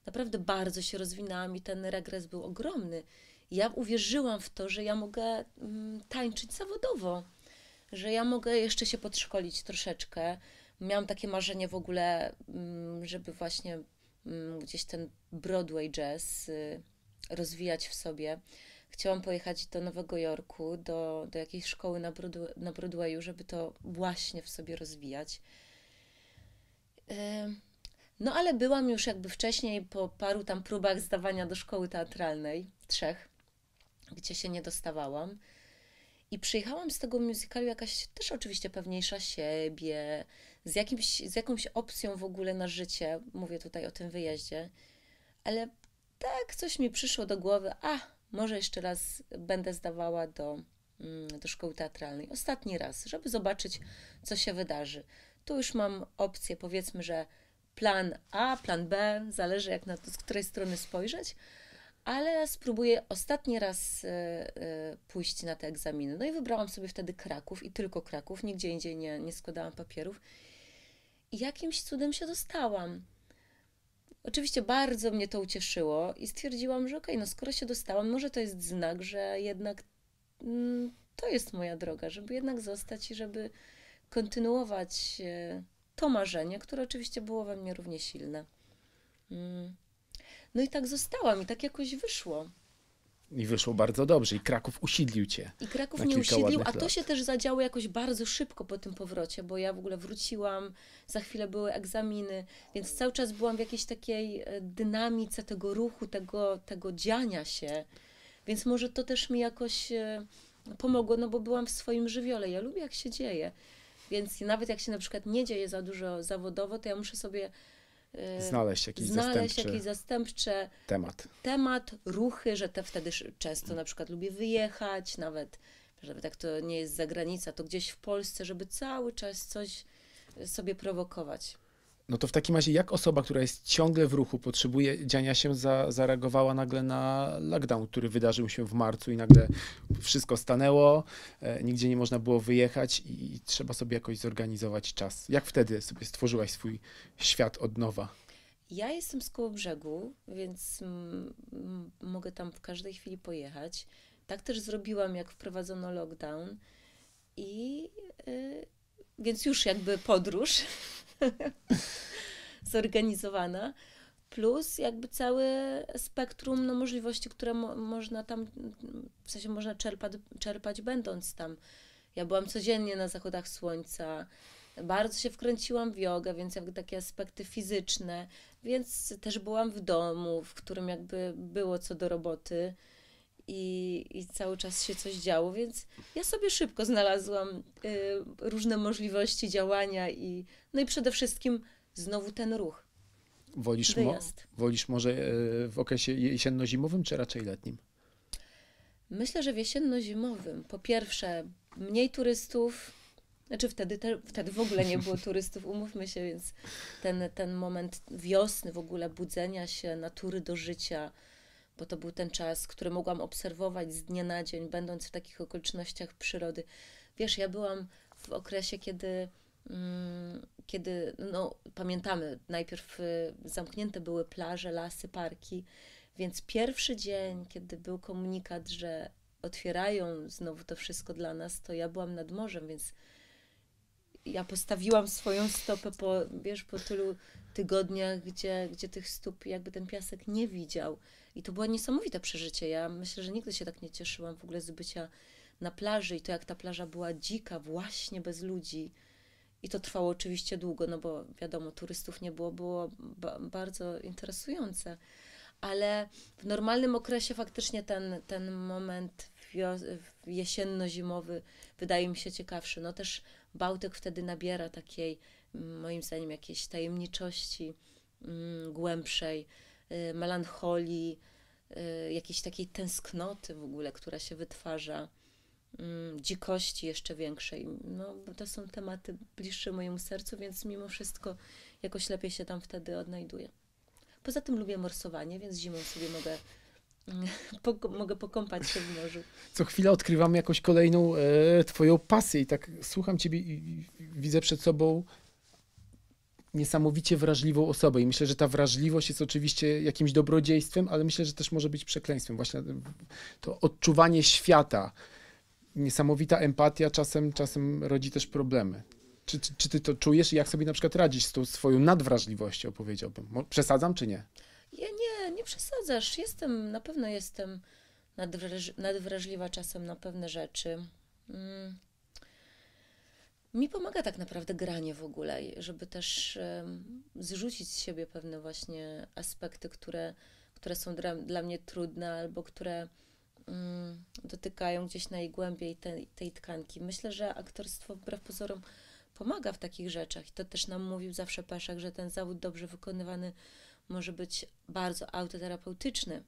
naprawdę bardzo się rozwinęłam i ten regres był ogromny. Ja uwierzyłam w to, że ja mogę mm, tańczyć zawodowo, że ja mogę jeszcze się podszkolić troszeczkę. Miałam takie marzenie w ogóle, mm, żeby właśnie mm, gdzieś ten Broadway jazz y, rozwijać w sobie chciałam pojechać do Nowego Jorku, do, do jakiejś szkoły na, Broadway, na Broadwayu, żeby to właśnie w sobie rozwijać. No ale byłam już jakby wcześniej po paru tam próbach zdawania do szkoły teatralnej, trzech, gdzie się nie dostawałam. I przyjechałam z tego musicalu jakaś też oczywiście pewniejsza siebie, z, jakimś, z jakąś opcją w ogóle na życie. Mówię tutaj o tym wyjeździe. Ale tak coś mi przyszło do głowy, a może jeszcze raz będę zdawała do, mm, do szkoły teatralnej. Ostatni raz, żeby zobaczyć, co się wydarzy. Tu już mam opcję, powiedzmy, że plan A, plan B, zależy jak na to, z której strony spojrzeć, ale spróbuję ostatni raz e, e, pójść na te egzaminy. No i wybrałam sobie wtedy Kraków i tylko Kraków, nigdzie indziej nie, nie składałam papierów. I jakimś cudem się dostałam. Oczywiście bardzo mnie to ucieszyło i stwierdziłam, że okej, okay, no skoro się dostałam, może to jest znak, że jednak mm, to jest moja droga, żeby jednak zostać i żeby kontynuować e, to marzenie, które oczywiście było we mnie równie silne. Mm. No i tak zostałam i tak jakoś wyszło. I wyszło bardzo dobrze. I Kraków usiedlił cię. I Kraków mnie usiedlił, a to się też zadziało jakoś bardzo szybko po tym powrocie, bo ja w ogóle wróciłam, za chwilę były egzaminy, więc cały czas byłam w jakiejś takiej e, dynamice tego ruchu, tego, tego dziania się. Więc może to też mi jakoś e, pomogło, no bo byłam w swoim żywiole. Ja lubię, jak się dzieje. Więc nawet jak się na przykład nie dzieje za dużo zawodowo, to ja muszę sobie Y, znaleźć jakiś znaleźć zastępczy jakiś zastępcze temat. temat, ruchy, że te wtedy często na przykład lubię wyjechać, nawet żeby tak to nie jest za granicą, to gdzieś w Polsce, żeby cały czas coś sobie prowokować. No to w takim razie, jak osoba, która jest ciągle w ruchu, potrzebuje dziania się, za, zareagowała nagle na lockdown, który wydarzył się w marcu i nagle wszystko stanęło, e, nigdzie nie można było wyjechać i, i trzeba sobie jakoś zorganizować czas. Jak wtedy sobie stworzyłaś swój świat od nowa? Ja jestem z brzegu, więc mogę tam w każdej chwili pojechać. Tak też zrobiłam, jak wprowadzono lockdown. I y, więc już jakby podróż <laughs> <laughs> zorganizowana, plus jakby całe spektrum no, możliwości, które mo można tam, w sensie można czerpać, czerpać będąc tam. Ja byłam codziennie na zachodach słońca, bardzo się wkręciłam w jogę, więc jakby takie aspekty fizyczne, więc też byłam w domu, w którym jakby było co do roboty i, i cały czas się coś działo, więc ja sobie szybko znalazłam y, różne możliwości działania i no i przede wszystkim znowu ten ruch. Wolisz, mo wolisz może e, w okresie jesienno-zimowym czy raczej letnim? Myślę, że w jesienno-zimowym. Po pierwsze, mniej turystów, znaczy wtedy, te, wtedy w ogóle nie było <laughs> turystów, umówmy się, więc ten, ten moment wiosny, w ogóle budzenia się, natury do życia, bo to był ten czas, który mogłam obserwować z dnia na dzień, będąc w takich okolicznościach przyrody. Wiesz, ja byłam w okresie, kiedy mm, kiedy, no pamiętamy, najpierw y, zamknięte były plaże, lasy, parki, więc pierwszy dzień, kiedy był komunikat, że otwierają znowu to wszystko dla nas, to ja byłam nad morzem, więc ja postawiłam swoją stopę po, wiesz, po tylu tygodniach, gdzie, gdzie tych stóp jakby ten piasek nie widział. I to było niesamowite przeżycie. Ja myślę, że nigdy się tak nie cieszyłam w ogóle z bycia na plaży i to jak ta plaża była dzika, właśnie bez ludzi. I to trwało oczywiście długo, no bo wiadomo, turystów nie było, było ba bardzo interesujące. Ale w normalnym okresie faktycznie ten, ten moment jesienno-zimowy wydaje mi się ciekawszy. No też Bałtyk wtedy nabiera takiej, moim zdaniem, jakiejś tajemniczości mm, głębszej Y, melancholii, y, jakiejś takiej tęsknoty w ogóle, która się wytwarza, mm, dzikości jeszcze większej. No, to są tematy bliższe mojemu sercu, więc mimo wszystko jakoś lepiej się tam wtedy odnajduję. Poza tym lubię morsowanie, więc zimą sobie mogę <laughs> po, mogę pokąpać się w morzu. Co chwila odkrywam jakąś kolejną e, Twoją pasję i tak słucham Ciebie i, i, widzę przed sobą niesamowicie wrażliwą osobę i myślę, że ta wrażliwość jest oczywiście jakimś dobrodziejstwem, ale myślę, że też może być przekleństwem. Właśnie to odczuwanie świata, niesamowita empatia czasem, czasem rodzi też problemy. Czy, czy, czy ty to czujesz i jak sobie na przykład radzić z tą swoją nadwrażliwością, powiedziałbym? Przesadzam czy nie? Ja nie, nie przesadzasz. Jestem, na pewno jestem nadwraż, nadwrażliwa czasem na pewne rzeczy. Mm mi pomaga tak naprawdę granie w ogóle, żeby też zrzucić z siebie pewne właśnie aspekty, które, które są dla, dla mnie trudne albo które mm, dotykają gdzieś najgłębiej te, tej tkanki. Myślę, że aktorstwo wbrew pozorom pomaga w takich rzeczach i to też nam mówił zawsze Peszek, że ten zawód dobrze wykonywany może być bardzo autoterapeutyczny.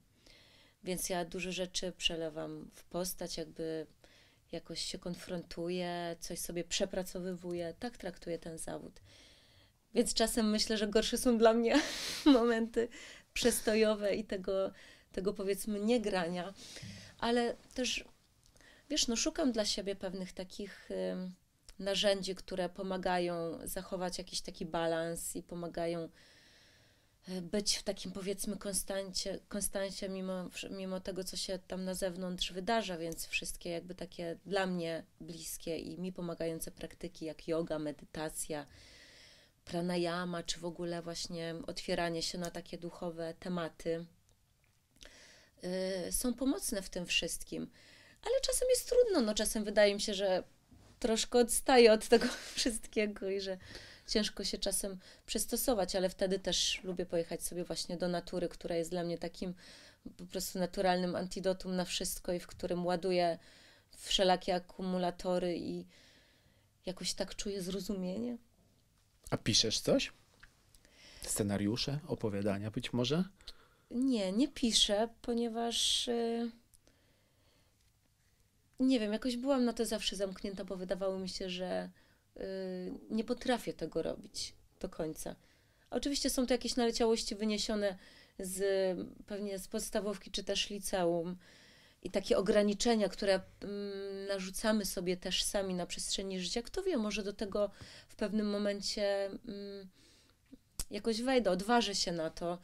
Więc ja dużo rzeczy przelewam w postać, jakby jakoś się konfrontuje, coś sobie przepracowywuje. Tak traktuję ten zawód. Więc czasem myślę, że gorsze są dla mnie <laughs> momenty przestojowe i tego, tego powiedzmy niegrania, ale też wiesz, no szukam dla siebie pewnych takich narzędzi, które pomagają zachować jakiś taki balans i pomagają E, być w takim powiedzmy konstancie, konstancie mimo, mimo tego, co się tam na zewnątrz wydarza, więc wszystkie jakby takie dla mnie bliskie i mi pomagające praktyki jak yoga, medytacja, pranayama, czy w ogóle właśnie otwieranie się na takie duchowe tematy yy, są pomocne w tym wszystkim. Ale czasem jest trudno, no czasem wydaje mi się, że troszkę odstaję od tego <laughs> wszystkiego i że ciężko się czasem przystosować, ale wtedy też lubię pojechać sobie właśnie do natury, która jest dla mnie takim po prostu naturalnym antidotum na wszystko i w którym ładuję wszelakie akumulatory i jakoś tak czuję zrozumienie. A piszesz coś? Scenariusze, opowiadania być może? Nie, nie piszę, ponieważ yy, nie wiem, jakoś byłam na to zawsze zamknięta, bo wydawało mi się, że Y, nie potrafię tego robić do końca. Oczywiście są to jakieś naleciałości wyniesione z pewnie z podstawówki czy też liceum i takie ograniczenia, które mm, narzucamy sobie też sami na przestrzeni życia. Kto wie, może do tego w pewnym momencie mm, jakoś wejdę, odważę się na to.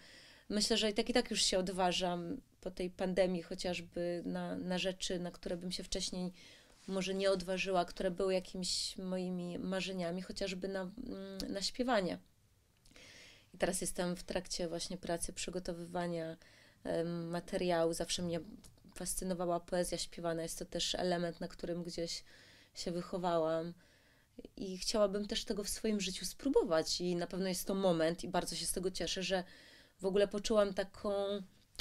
Myślę, że i tak i tak już się odważam po tej pandemii chociażby na, na rzeczy, na które bym się wcześniej może nie odważyła, które były jakimiś moimi marzeniami, chociażby na, mm, na śpiewanie. I teraz jestem w trakcie właśnie pracy przygotowywania materiału. Zawsze mnie fascynowała poezja śpiewana. Jest to też element, na którym gdzieś się wychowałam. I chciałabym też tego w swoim życiu spróbować. I na pewno jest to moment, i bardzo się z tego cieszę, że w ogóle poczułam taką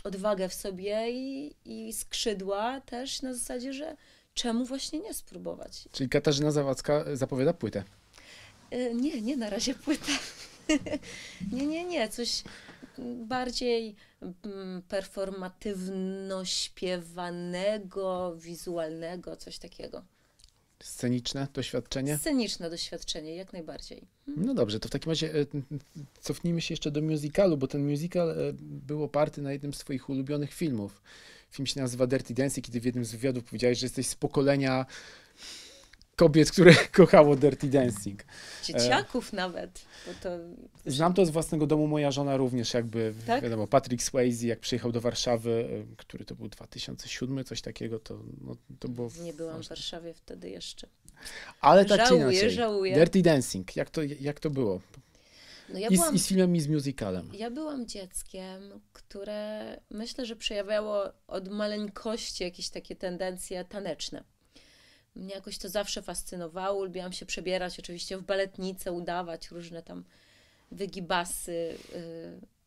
odwagę w sobie i, i skrzydła też na zasadzie, że czemu właśnie nie spróbować? Czyli Katarzyna Zawadzka zapowiada płytę. E, nie, nie na razie płytę. <laughs> nie, nie, nie, coś bardziej mm, performatywno-śpiewanego, wizualnego, coś takiego. Sceniczne doświadczenie? Sceniczne doświadczenie, jak najbardziej. Mhm. No dobrze, to w takim razie e, cofnijmy się jeszcze do musicalu, bo ten musical e, był oparty na jednym z Twoich ulubionych filmów film się nazywa Dirty Dancing, kiedy w jednym z wywiadów powiedziałeś, że jesteś z pokolenia kobiet, które <laughs> kochało Dirty Dancing. Dzieciaków e... nawet. To... Znam to z własnego domu, moja żona również jakby, tak? wiadomo, Patrick Swayze, jak przyjechał do Warszawy, y, który to był 2007, coś takiego, to, no, to było... Nie byłam w Warszawie wtedy jeszcze. Ale tak żałuję, inaczej. Żałuję. Dirty Dancing, jak to, jak to było? No ja I, byłam, z, I z filmem, i z musicalem. Ja byłam dzieckiem, które myślę, że przejawiało od maleńkości jakieś takie tendencje taneczne. Mnie jakoś to zawsze fascynowało, lubiłam się przebierać oczywiście w baletnicę, udawać różne tam wygibasy,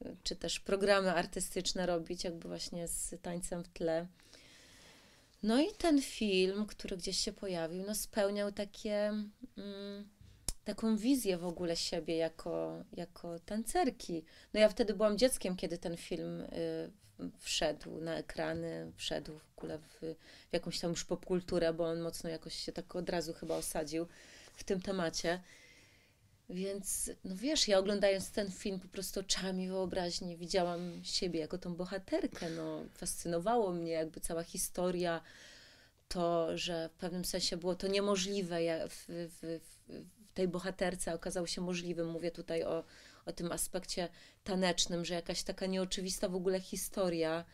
yy, czy też programy artystyczne robić, jakby właśnie z tańcem w tle. No i ten film, który gdzieś się pojawił, no spełniał takie... Yy, taką wizję w ogóle siebie jako, jako tancerki. No ja wtedy byłam dzieckiem, kiedy ten film y, wszedł na ekrany, wszedł w ogóle w, w, jakąś tam już popkulturę, bo on mocno jakoś się tak od razu chyba osadził w tym temacie. Więc, no wiesz, ja oglądając ten film po prostu oczami wyobraźni widziałam siebie jako tą bohaterkę. No, fascynowało mnie jakby cała historia, to, że w pewnym sensie było to niemożliwe w, w, w tej bohaterce okazał się możliwym. Mówię tutaj o, o tym aspekcie tanecznym, że jakaś taka nieoczywista w ogóle historia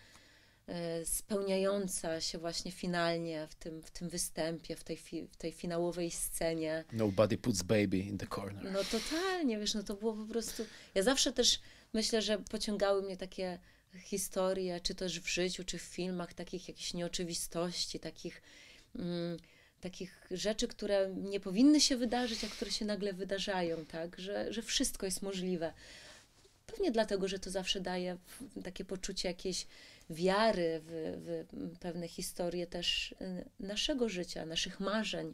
e, spełniająca się właśnie finalnie w tym, w tym występie, w tej, fi, w tej finałowej scenie. Nobody puts baby in the corner. No totalnie, wiesz, no to było po prostu... Ja zawsze też myślę, że pociągały mnie takie historie, czy też w życiu, czy w filmach, takich jakichś nieoczywistości, takich... Mm, takich rzeczy, które nie powinny się wydarzyć, a które się nagle wydarzają, tak? Że, że wszystko jest możliwe. Pewnie dlatego, że to zawsze daje takie poczucie jakiejś wiary w, w pewne historie też y, naszego życia, naszych marzeń.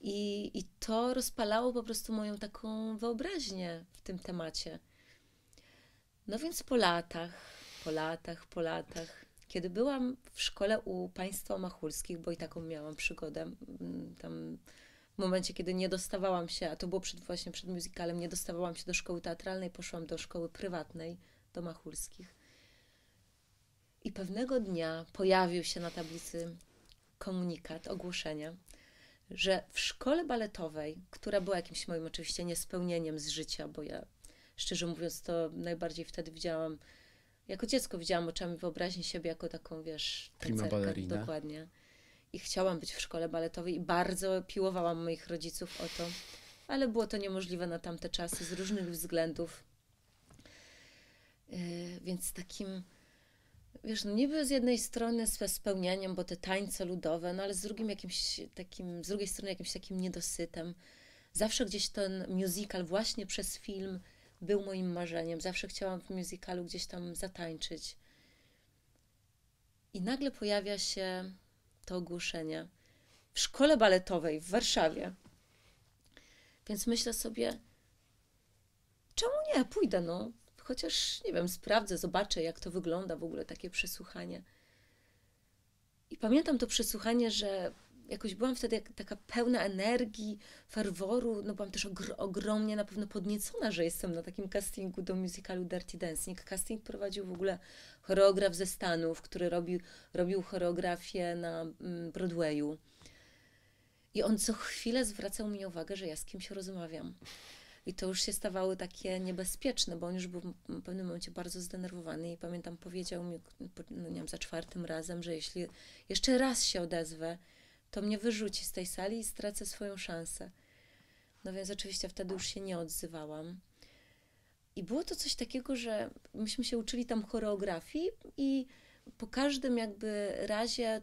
I, I to rozpalało po prostu moją taką wyobraźnię w tym temacie. No więc po latach, po latach, po latach kiedy byłam w szkole u państwa machulskich, bo i taką miałam przygodę, mm, tam w momencie, kiedy nie dostawałam się, a to było przed, właśnie przed musicalem, nie dostawałam się do szkoły teatralnej, poszłam do szkoły prywatnej, do machulskich. I pewnego dnia pojawił się na tablicy komunikat, ogłoszenie, że w szkole baletowej, która była jakimś moim oczywiście niespełnieniem z życia, bo ja szczerze mówiąc to najbardziej wtedy widziałam jako dziecko widziałam oczami wyobraźni siebie jako taką, wiesz, prima balerina. Dokładnie. I chciałam być w szkole baletowej i bardzo piłowałam moich rodziców o to, ale było to niemożliwe na tamte czasy z różnych względów. Yy, więc takim, wiesz, no niby z jednej strony ze spełnianiem, bo te tańce ludowe, no ale z drugim jakimś takim, z drugiej strony jakimś takim niedosytem. Zawsze gdzieś ten musical właśnie przez film był moim marzeniem. Zawsze chciałam w musicalu gdzieś tam zatańczyć. I nagle pojawia się to ogłoszenie w szkole baletowej w Warszawie. Więc myślę sobie, czemu nie? Pójdę, no. Chociaż, nie wiem, sprawdzę, zobaczę, jak to wygląda w ogóle takie przesłuchanie. I pamiętam to przesłuchanie, że jakoś byłam wtedy jak, taka pełna energii, ferworu, no byłam też ogr ogromnie na pewno podniecona, że jestem na takim castingu do musicalu Dirty Dancing. Casting prowadził w ogóle choreograf ze Stanów, który robił, robił choreografię na mm, Broadwayu. I on co chwilę zwracał mi uwagę, że ja z kimś rozmawiam. I to już się stawało takie niebezpieczne, bo on już był w pewnym momencie bardzo zdenerwowany i pamiętam, powiedział mi, no nie wiem, za czwartym razem, że jeśli jeszcze raz się odezwę to mnie wyrzuci z tej sali i stracę swoją szansę. No więc oczywiście wtedy już się nie odzywałam. I było to coś takiego, że myśmy się uczyli tam choreografii i po każdym jakby razie y,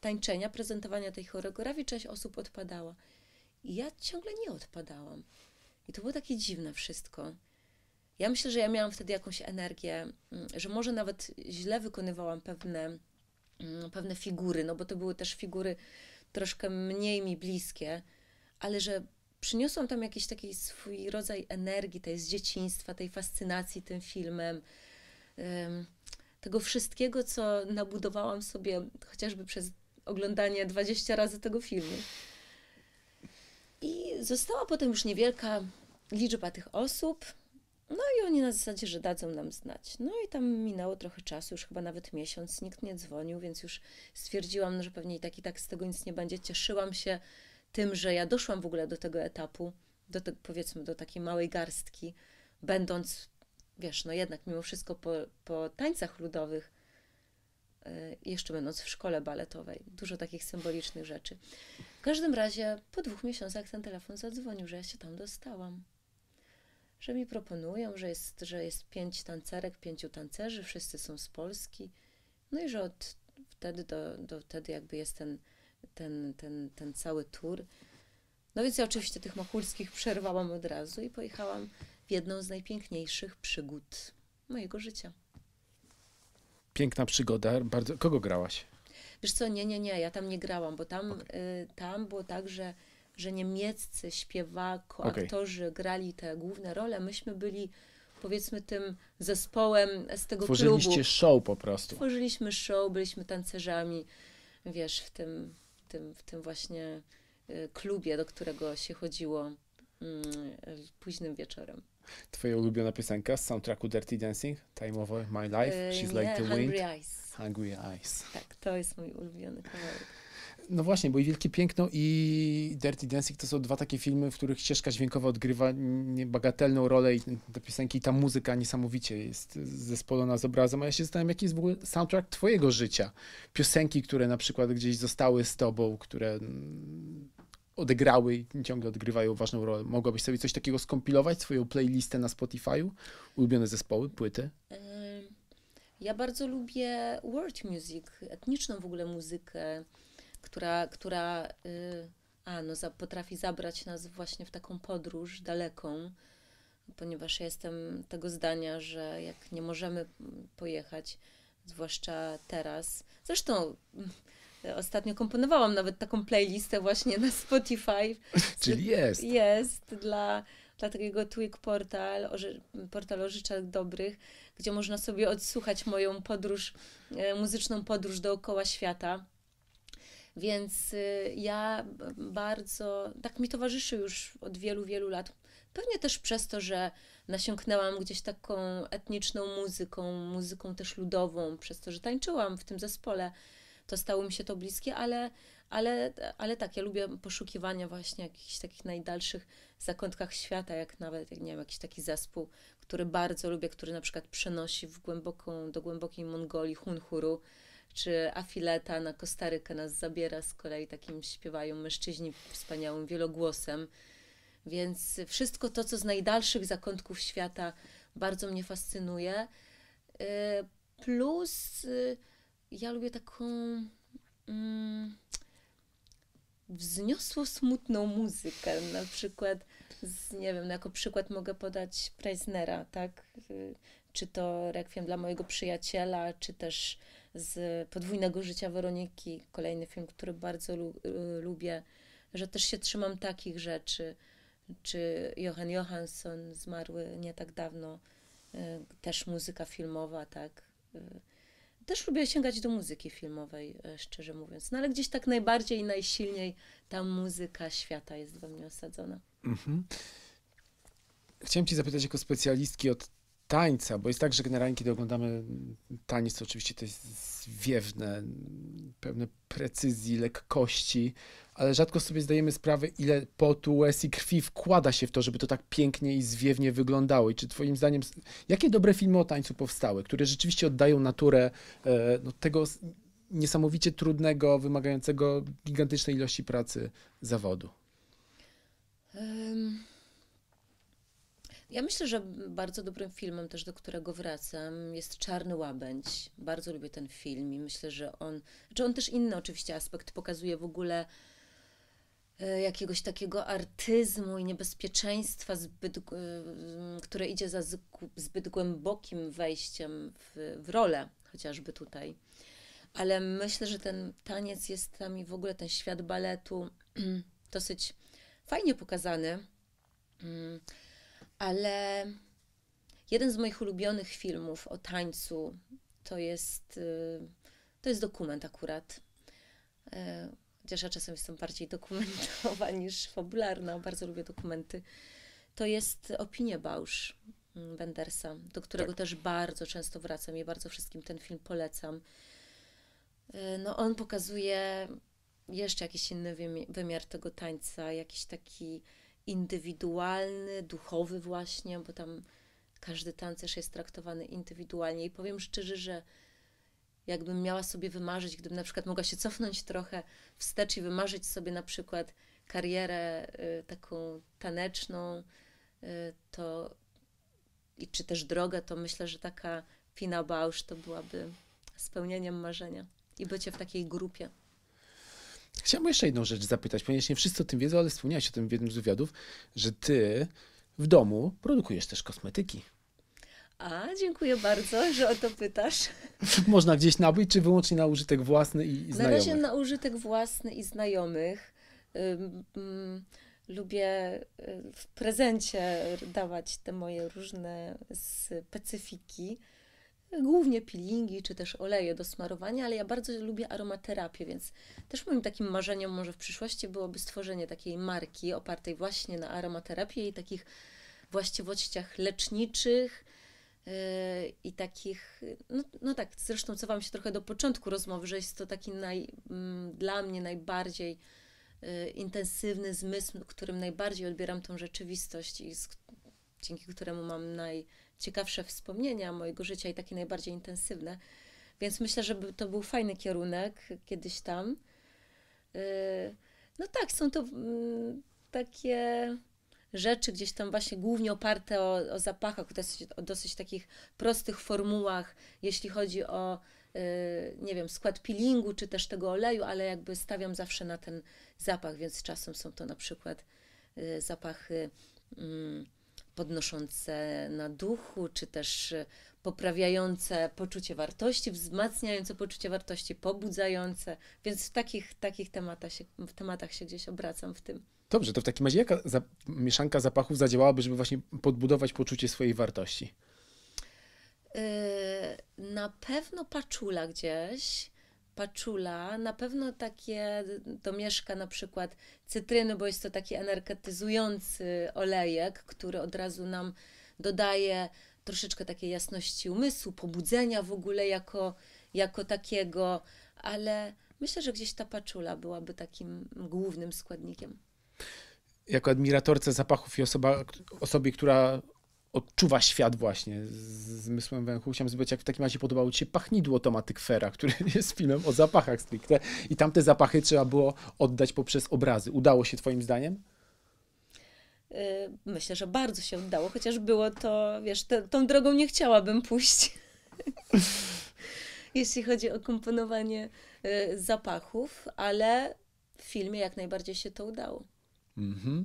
tańczenia, prezentowania tej choreografii, część osób odpadała. I ja ciągle nie odpadałam. I to było takie dziwne wszystko. Ja myślę, że ja miałam wtedy jakąś energię, mm, że może nawet źle wykonywałam pewne Mm, pewne figury, no bo to były też figury troszkę mniej mi bliskie, ale że przyniosłam tam jakiś taki swój rodzaj energii, tej z dzieciństwa, tej fascynacji tym filmem, tego wszystkiego, co nabudowałam sobie chociażby przez oglądanie 20 razy tego filmu. I została potem już niewielka liczba tych osób, no i oni na zasadzie, że dadzą nam znać. No i tam minęło trochę czasu, już chyba nawet miesiąc, nikt nie dzwonił, więc już stwierdziłam, no, że pewnie i tak i tak z tego nic nie będzie. Cieszyłam się tym, że ja doszłam w ogóle do tego etapu, do te, powiedzmy do takiej małej garstki, będąc, wiesz, no jednak mimo wszystko po, po tańcach ludowych, y, jeszcze będąc w szkole baletowej. Dużo takich symbolicznych rzeczy. W każdym razie po dwóch miesiącach ten telefon zadzwonił, że ja się tam dostałam że mi proponują, że jest, że jest pięć tancerek, pięciu tancerzy, wszyscy są z Polski. No i że od wtedy do, do wtedy jakby jest ten, ten, ten, ten cały tour. No więc ja oczywiście tych Machulskich przerwałam od razu i pojechałam w jedną z najpiękniejszych przygód mojego życia. Piękna przygoda. Bardzo... Kogo grałaś? Wiesz co, nie, nie, nie, ja tam nie grałam, bo tam, okay. y, tam było tak, że że niemieccy śpiewako okay. aktorzy grali te główne role. Myśmy byli powiedzmy tym zespołem z tego Tworzyliście klubu. show po prostu. Tworzyliśmy show, byliśmy tancerzami, wiesz, w tym, tym, w tym właśnie y, klubie, do którego się chodziło mm, późnym wieczorem. Twoja ulubiona piosenka z soundtracku Dirty Dancing, Time Over My Life, y, She's nie, Like the Hungry Wind. Eyes. Hungry Eyes. Tak, to jest mój ulubiony kawałek. No właśnie, bo i Wielkie Piękno i Dirty Dancing to są dwa takie filmy, w których ścieżka dźwiękowa odgrywa bagatelną rolę i te piosenki i ta muzyka niesamowicie jest zespolona z obrazem, a ja się zastanawiam, jaki jest w ogóle soundtrack twojego życia. Piosenki, które na przykład gdzieś zostały z tobą, które odegrały i ciągle odgrywają ważną rolę. Mogłabyś sobie coś takiego skompilować, swoją playlistę na Spotify'u? Ulubione zespoły, płyty? Ja bardzo lubię world music, etniczną w ogóle muzykę która, która yy, a, no, za, potrafi zabrać nas właśnie w taką podróż daleką, ponieważ ja jestem tego zdania, że jak nie możemy pojechać, zwłaszcza teraz, zresztą mm, ostatnio komponowałam nawet taką playlistę właśnie na Spotify. <laughs> Czyli jest. Jest dla, dla takiego Twig Portal, portalu portal o dobrych, gdzie można sobie odsłuchać moją podróż, e, muzyczną podróż dookoła świata. Więc y, ja bardzo, tak mi towarzyszy już od wielu, wielu lat. Pewnie też przez to, że nasiąknęłam gdzieś taką etniczną muzyką, muzyką też ludową, przez to, że tańczyłam w tym zespole, to stało mi się to bliskie, ale, ale, ale tak, ja lubię poszukiwania właśnie jakichś takich najdalszych zakątkach świata, jak nawet, jak nie wiem, jakiś taki zespół, który bardzo lubię, który na przykład przenosi w głęboką, do głębokiej Mongolii, Hunhuru, czy Afileta na Kostarykę nas zabiera, z kolei takim śpiewają mężczyźni wspaniałym wielogłosem. Więc wszystko to, co z najdalszych zakątków świata bardzo mnie fascynuje. Y, plus y, ja lubię taką mm, wzniosło smutną muzykę. Na przykład, z, nie wiem, no jako przykład mogę podać Preisnera, tak? Y, czy to Rekwiem dla mojego przyjaciela, czy też z Podwójnego Życia Weroniki, kolejny film, który bardzo lu y, lubię, że też się trzymam takich rzeczy, czy Johan Johansson, zmarły nie tak dawno, y, też muzyka filmowa, tak. Y, też lubię sięgać do muzyki filmowej, szczerze mówiąc. No ale gdzieś tak najbardziej i najsilniej ta muzyka świata jest we mnie osadzona. Mhm. Chciałem Cię zapytać jako specjalistki od tańca, bo jest tak, że generalnie kiedy oglądamy taniec, to oczywiście to jest zwiewne, pewne precyzji, lekkości, ale rzadko sobie zdajemy sprawy, ile potu, łez i krwi wkłada się w to, żeby to tak pięknie i zwiewnie wyglądało. I czy twoim zdaniem, jakie dobre filmy o tańcu powstały, które rzeczywiście oddają naturę e, no, tego niesamowicie trudnego, wymagającego gigantycznej ilości pracy zawodu? Um ja myślę, że bardzo dobrym filmem też, do którego wracam, jest Czarny Łabędź. Bardzo lubię ten film i myślę, że on, znaczy on też inny oczywiście aspekt pokazuje w ogóle e, jakiegoś takiego artyzmu i niebezpieczeństwa, zbyt, e, które idzie za zbyt głębokim wejściem w, w rolę, chociażby tutaj. Ale myślę, że ten taniec jest tam i w ogóle ten świat baletu <clears throat> dosyć fajnie pokazany. Mm ale jeden z moich ulubionych filmów o tańcu to jest, y, to jest dokument akurat. Y, chociaż ja czasem jestem bardziej <laughs> dokumentowa niż fabularna, bardzo lubię dokumenty. To jest Opinie Bausz mm, wendersa do którego tak. też bardzo często wracam i bardzo wszystkim ten film polecam. Y, no, on pokazuje jeszcze jakiś inny wymiar tego tańca, jakiś taki indywidualny, duchowy właśnie, bo tam każdy tancerz jest traktowany indywidualnie i powiem szczerze, że jakbym miała sobie wymarzyć, gdybym na przykład mogła się cofnąć trochę wstecz i wymarzyć sobie na przykład karierę y, taką taneczną, y, to i czy też drogę, to myślę, że taka Fina Bausz to byłaby spełnieniem marzenia i bycie w takiej grupie. Chciałbym jeszcze jedną rzecz zapytać, ponieważ nie wszyscy o tym wiedzą, ale wspomniałeś o tym w jednym z wywiadów, że ty w domu produkujesz też kosmetyki. A, dziękuję bardzo, że o to pytasz. <laughs> Można gdzieś nabyć, czy wyłącznie na użytek własny i, na znajomych? Na razie na użytek własny i znajomych. Mm, lubię y, w prezencie dawać te moje różne specyfiki głównie peelingi czy też oleje do smarowania, ale ja bardzo lubię aromaterapię, więc też moim takim marzeniem może w przyszłości byłoby stworzenie takiej marki opartej właśnie na aromaterapii i takich właściwościach leczniczych yy, i takich, no, no tak, zresztą cofam się trochę do początku rozmowy, że jest to taki naj, mm, dla mnie najbardziej yy, intensywny zmysł, którym najbardziej odbieram tą rzeczywistość i z, dzięki któremu mam naj ciekawsze wspomnienia mojego życia i takie najbardziej intensywne. Więc myślę, że to był fajny kierunek kiedyś tam. Y, no tak, są to mm, takie rzeczy gdzieś tam właśnie głównie oparte o, o zapachach, o dosyć, o dosyć takich prostych formułach, jeśli chodzi o y, nie wiem, skład peelingu czy też tego oleju, ale jakby stawiam zawsze na ten zapach, więc czasem są to na przykład y, zapachy mm, podnoszące na duchu, czy też e, poprawiające poczucie wartości, wzmacniające poczucie wartości, pobudzające. Więc w takich, takich tematach, się, w tematach się gdzieś obracam w tym. Dobrze, to w takim razie jaka za, mieszanka zapachów zadziałałaby, żeby właśnie podbudować poczucie swojej wartości? Yy, na pewno paczula gdzieś paczula, na pewno takie to mieszka na przykład cytryny, bo jest to taki energetyzujący olejek, który od razu nam dodaje troszeczkę takiej jasności umysłu, pobudzenia w ogóle jako, jako takiego, ale myślę, że gdzieś ta paczula byłaby takim głównym składnikiem jako admiratorce zapachów i osoba, osobie, która odczuwa świat właśnie z zmysłem węchu. Chciałem zobaczyć, jak w takim razie podobało ci się pachnidło Toma tykfera, który <laughs> jest filmem o zapachach stricte i tamte zapachy trzeba było oddać poprzez obrazy. Udało się twoim zdaniem? Y, myślę, że bardzo się udało, chociaż było to, wiesz, te, tą drogą nie chciałabym pójść. <laughs> Jeśli chodzi o komponowanie y, zapachów, ale w filmie jak najbardziej się to udało. Mhm.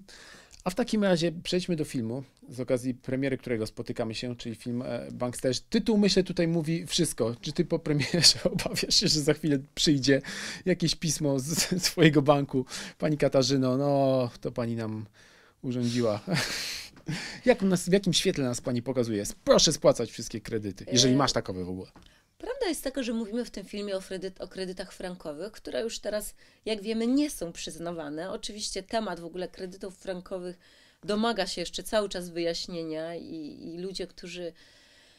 A w takim razie przejdźmy do filmu, z okazji premiery którego spotykamy się, czyli film e, Banksterzy. Tytuł, myślę, tutaj mówi wszystko. Czy ty po premierze <laughs> obawiasz się, że za chwilę przyjdzie jakieś pismo z, <laughs> z twojego banku? Pani Katarzyno, no to pani nam urządziła. <laughs> Jak nas, w jakim świetle nas pani pokazuje? Proszę spłacać wszystkie kredyty, jeżeli e, masz takowe w ogóle. Prawda jest taka, że mówimy w tym filmie o, kredyt, o, kredytach frankowych, które już teraz, jak wiemy, nie są przyznawane. Oczywiście temat w ogóle kredytów frankowych domaga się jeszcze cały czas wyjaśnienia i, i ludzie, którzy,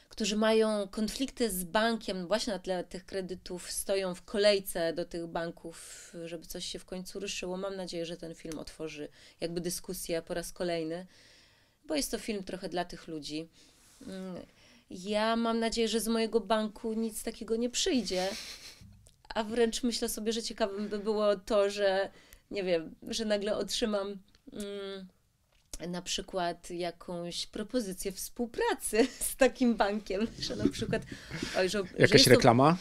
którzy mają konflikty z bankiem właśnie na tle tych kredytów, stoją w kolejce do tych banków, żeby coś się w końcu ruszyło. Mam nadzieję, że ten film otworzy jakby dyskusję po raz kolejny, bo jest to film trochę dla tych ludzi mm ja mam nadzieję, że z mojego banku nic takiego nie przyjdzie. A wręcz myślę sobie, że ciekawym by było to, że nie wiem, że nagle otrzymam mm, na przykład jakąś propozycję współpracy <laughs> z takim bankiem, że na przykład. Oj, że, Jakaś że reklama?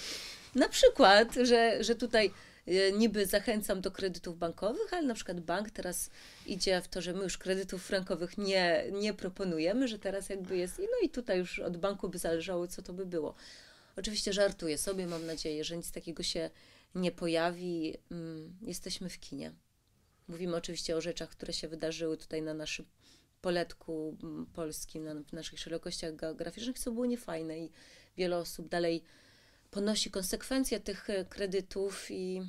To, na przykład, że, że tutaj E, niby zachęcam do kredytów bankowych, ale na przykład bank teraz idzie w to, że my już kredytów frankowych nie, nie proponujemy, że teraz jakby jest, no i tutaj już od banku by zależało, co to by było. Oczywiście żartuję sobie, mam nadzieję, że nic takiego się nie pojawi. Mm, jesteśmy w kinie. Mówimy oczywiście o rzeczach, które się wydarzyły tutaj na naszym poletku mm, polskim, na, w naszych szerokościach geograficznych, co było niefajne i wiele osób dalej ponosi konsekwencje tych e, kredytów i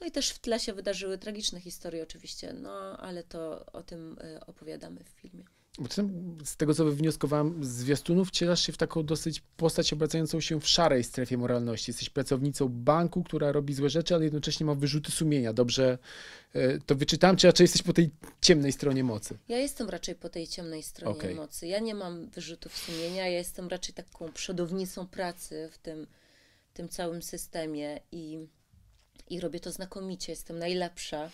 no i też w tle się wydarzyły tragiczne historie oczywiście, no ale to o tym e, opowiadamy w filmie z tego co wywnioskowałem, z zwiastunów wcielasz się w taką dosyć postać obracającą się w szarej strefie moralności. Jesteś pracownicą banku, która robi złe rzeczy, ale jednocześnie ma wyrzuty sumienia. Dobrze e, to wyczytam, czy raczej jesteś po tej ciemnej stronie mocy? Ja jestem raczej po tej ciemnej stronie okay. mocy. Ja nie mam wyrzutów sumienia, ja jestem raczej taką przodownicą pracy w tym, w tym całym systemie i i robię to znakomicie. Jestem najlepsza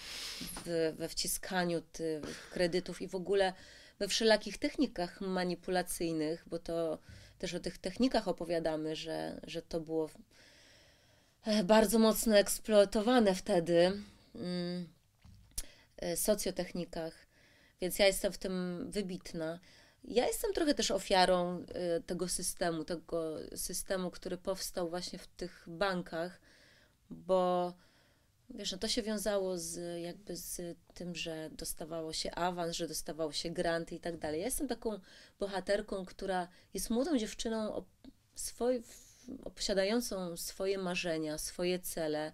w, we wciskaniu tych kredytów i w ogóle we wszelakich technikach manipulacyjnych, bo to też o tych technikach opowiadamy, że, że to było e, bardzo mocno eksploatowane wtedy mm, e, socjotechnikach, więc ja jestem w tym wybitna. Ja jestem trochę też ofiarą e, tego systemu, tego systemu, który powstał właśnie w tych bankach, bo Wiesz, no to się wiązało z, jakby z tym, że dostawało się awans, że dostawało się granty i tak dalej. Ja jestem taką bohaterką, która jest młodą dziewczyną o posiadającą swoje marzenia, swoje cele.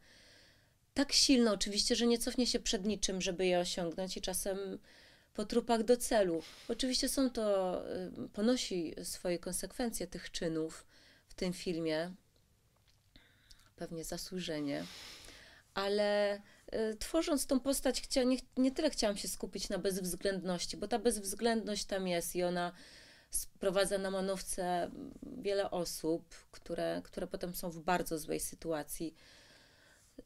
Tak silno oczywiście, że nie cofnie się przed niczym, żeby je osiągnąć i czasem po trupach do celu. Oczywiście są to, y, ponosi swoje konsekwencje tych czynów w tym filmie. Pewnie zasłużenie ale y, tworząc tą postać, nie, nie tyle chciałam się skupić na bezwzględności, bo ta bezwzględność tam jest i ona sprowadza na manowce wiele osób, które, które potem są w bardzo złej sytuacji. Y,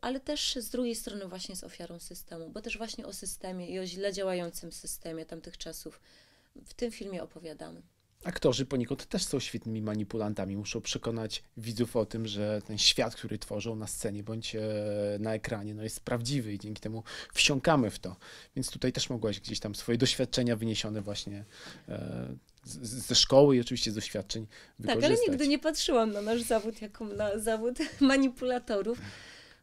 ale też z drugiej strony właśnie z ofiarą systemu, bo też właśnie o systemie i o źle działającym systemie tamtych czasów w tym filmie opowiadamy aktorzy poniekąd też są świetnymi manipulantami. Muszą przekonać widzów o tym, że ten świat, który tworzą na scenie bądź e, na ekranie, no jest prawdziwy i dzięki temu wsiąkamy w to. Więc tutaj też mogłaś gdzieś tam swoje doświadczenia wyniesione właśnie e, ze szkoły i oczywiście z doświadczeń wykorzystać. Tak, ale nigdy nie patrzyłam na nasz zawód jako na zawód <laughs> manipulatorów.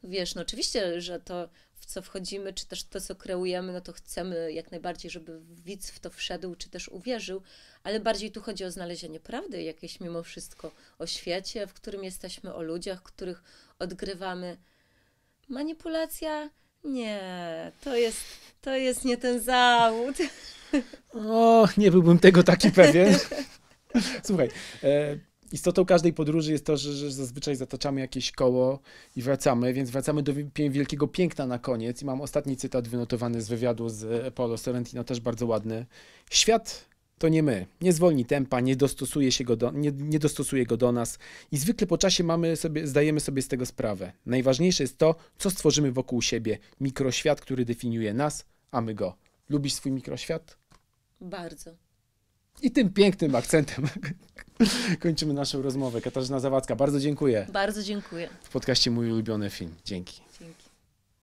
Wiesz, no oczywiście, że to w co wchodzimy, czy też to, co kreujemy, no to chcemy jak najbardziej, żeby widz w to wszedł, czy też uwierzył, ale bardziej tu chodzi o znalezienie prawdy jakiejś mimo wszystko o świecie, w którym jesteśmy, o ludziach, których odgrywamy. Manipulacja? Nie, to jest, to jest nie ten zawód. O, nie byłbym tego taki pewien. <laughs> Słuchaj, e, istotą każdej podróży jest to, że, że, zazwyczaj zataczamy jakieś koło i wracamy, więc wracamy do wielkiego piękna na koniec. I mam ostatni cytat wynotowany z wywiadu z e, Paolo Sorrentino, też bardzo ładny. Świat to nie my. Nie zwolni tempa, nie dostosuje, się go do, nie, nie dostosuje go do nas i zwykle po czasie mamy sobie, zdajemy sobie z tego sprawę. Najważniejsze jest to, co stworzymy wokół siebie. Mikroświat, który definiuje nas, a my go. Lubisz swój mikroświat? Bardzo. I tym pięknym akcentem <laughs> kończymy naszą rozmowę. Katarzyna Zawadzka, bardzo dziękuję. Bardzo dziękuję. W podcaście Mój Ulubiony Film. Dzięki.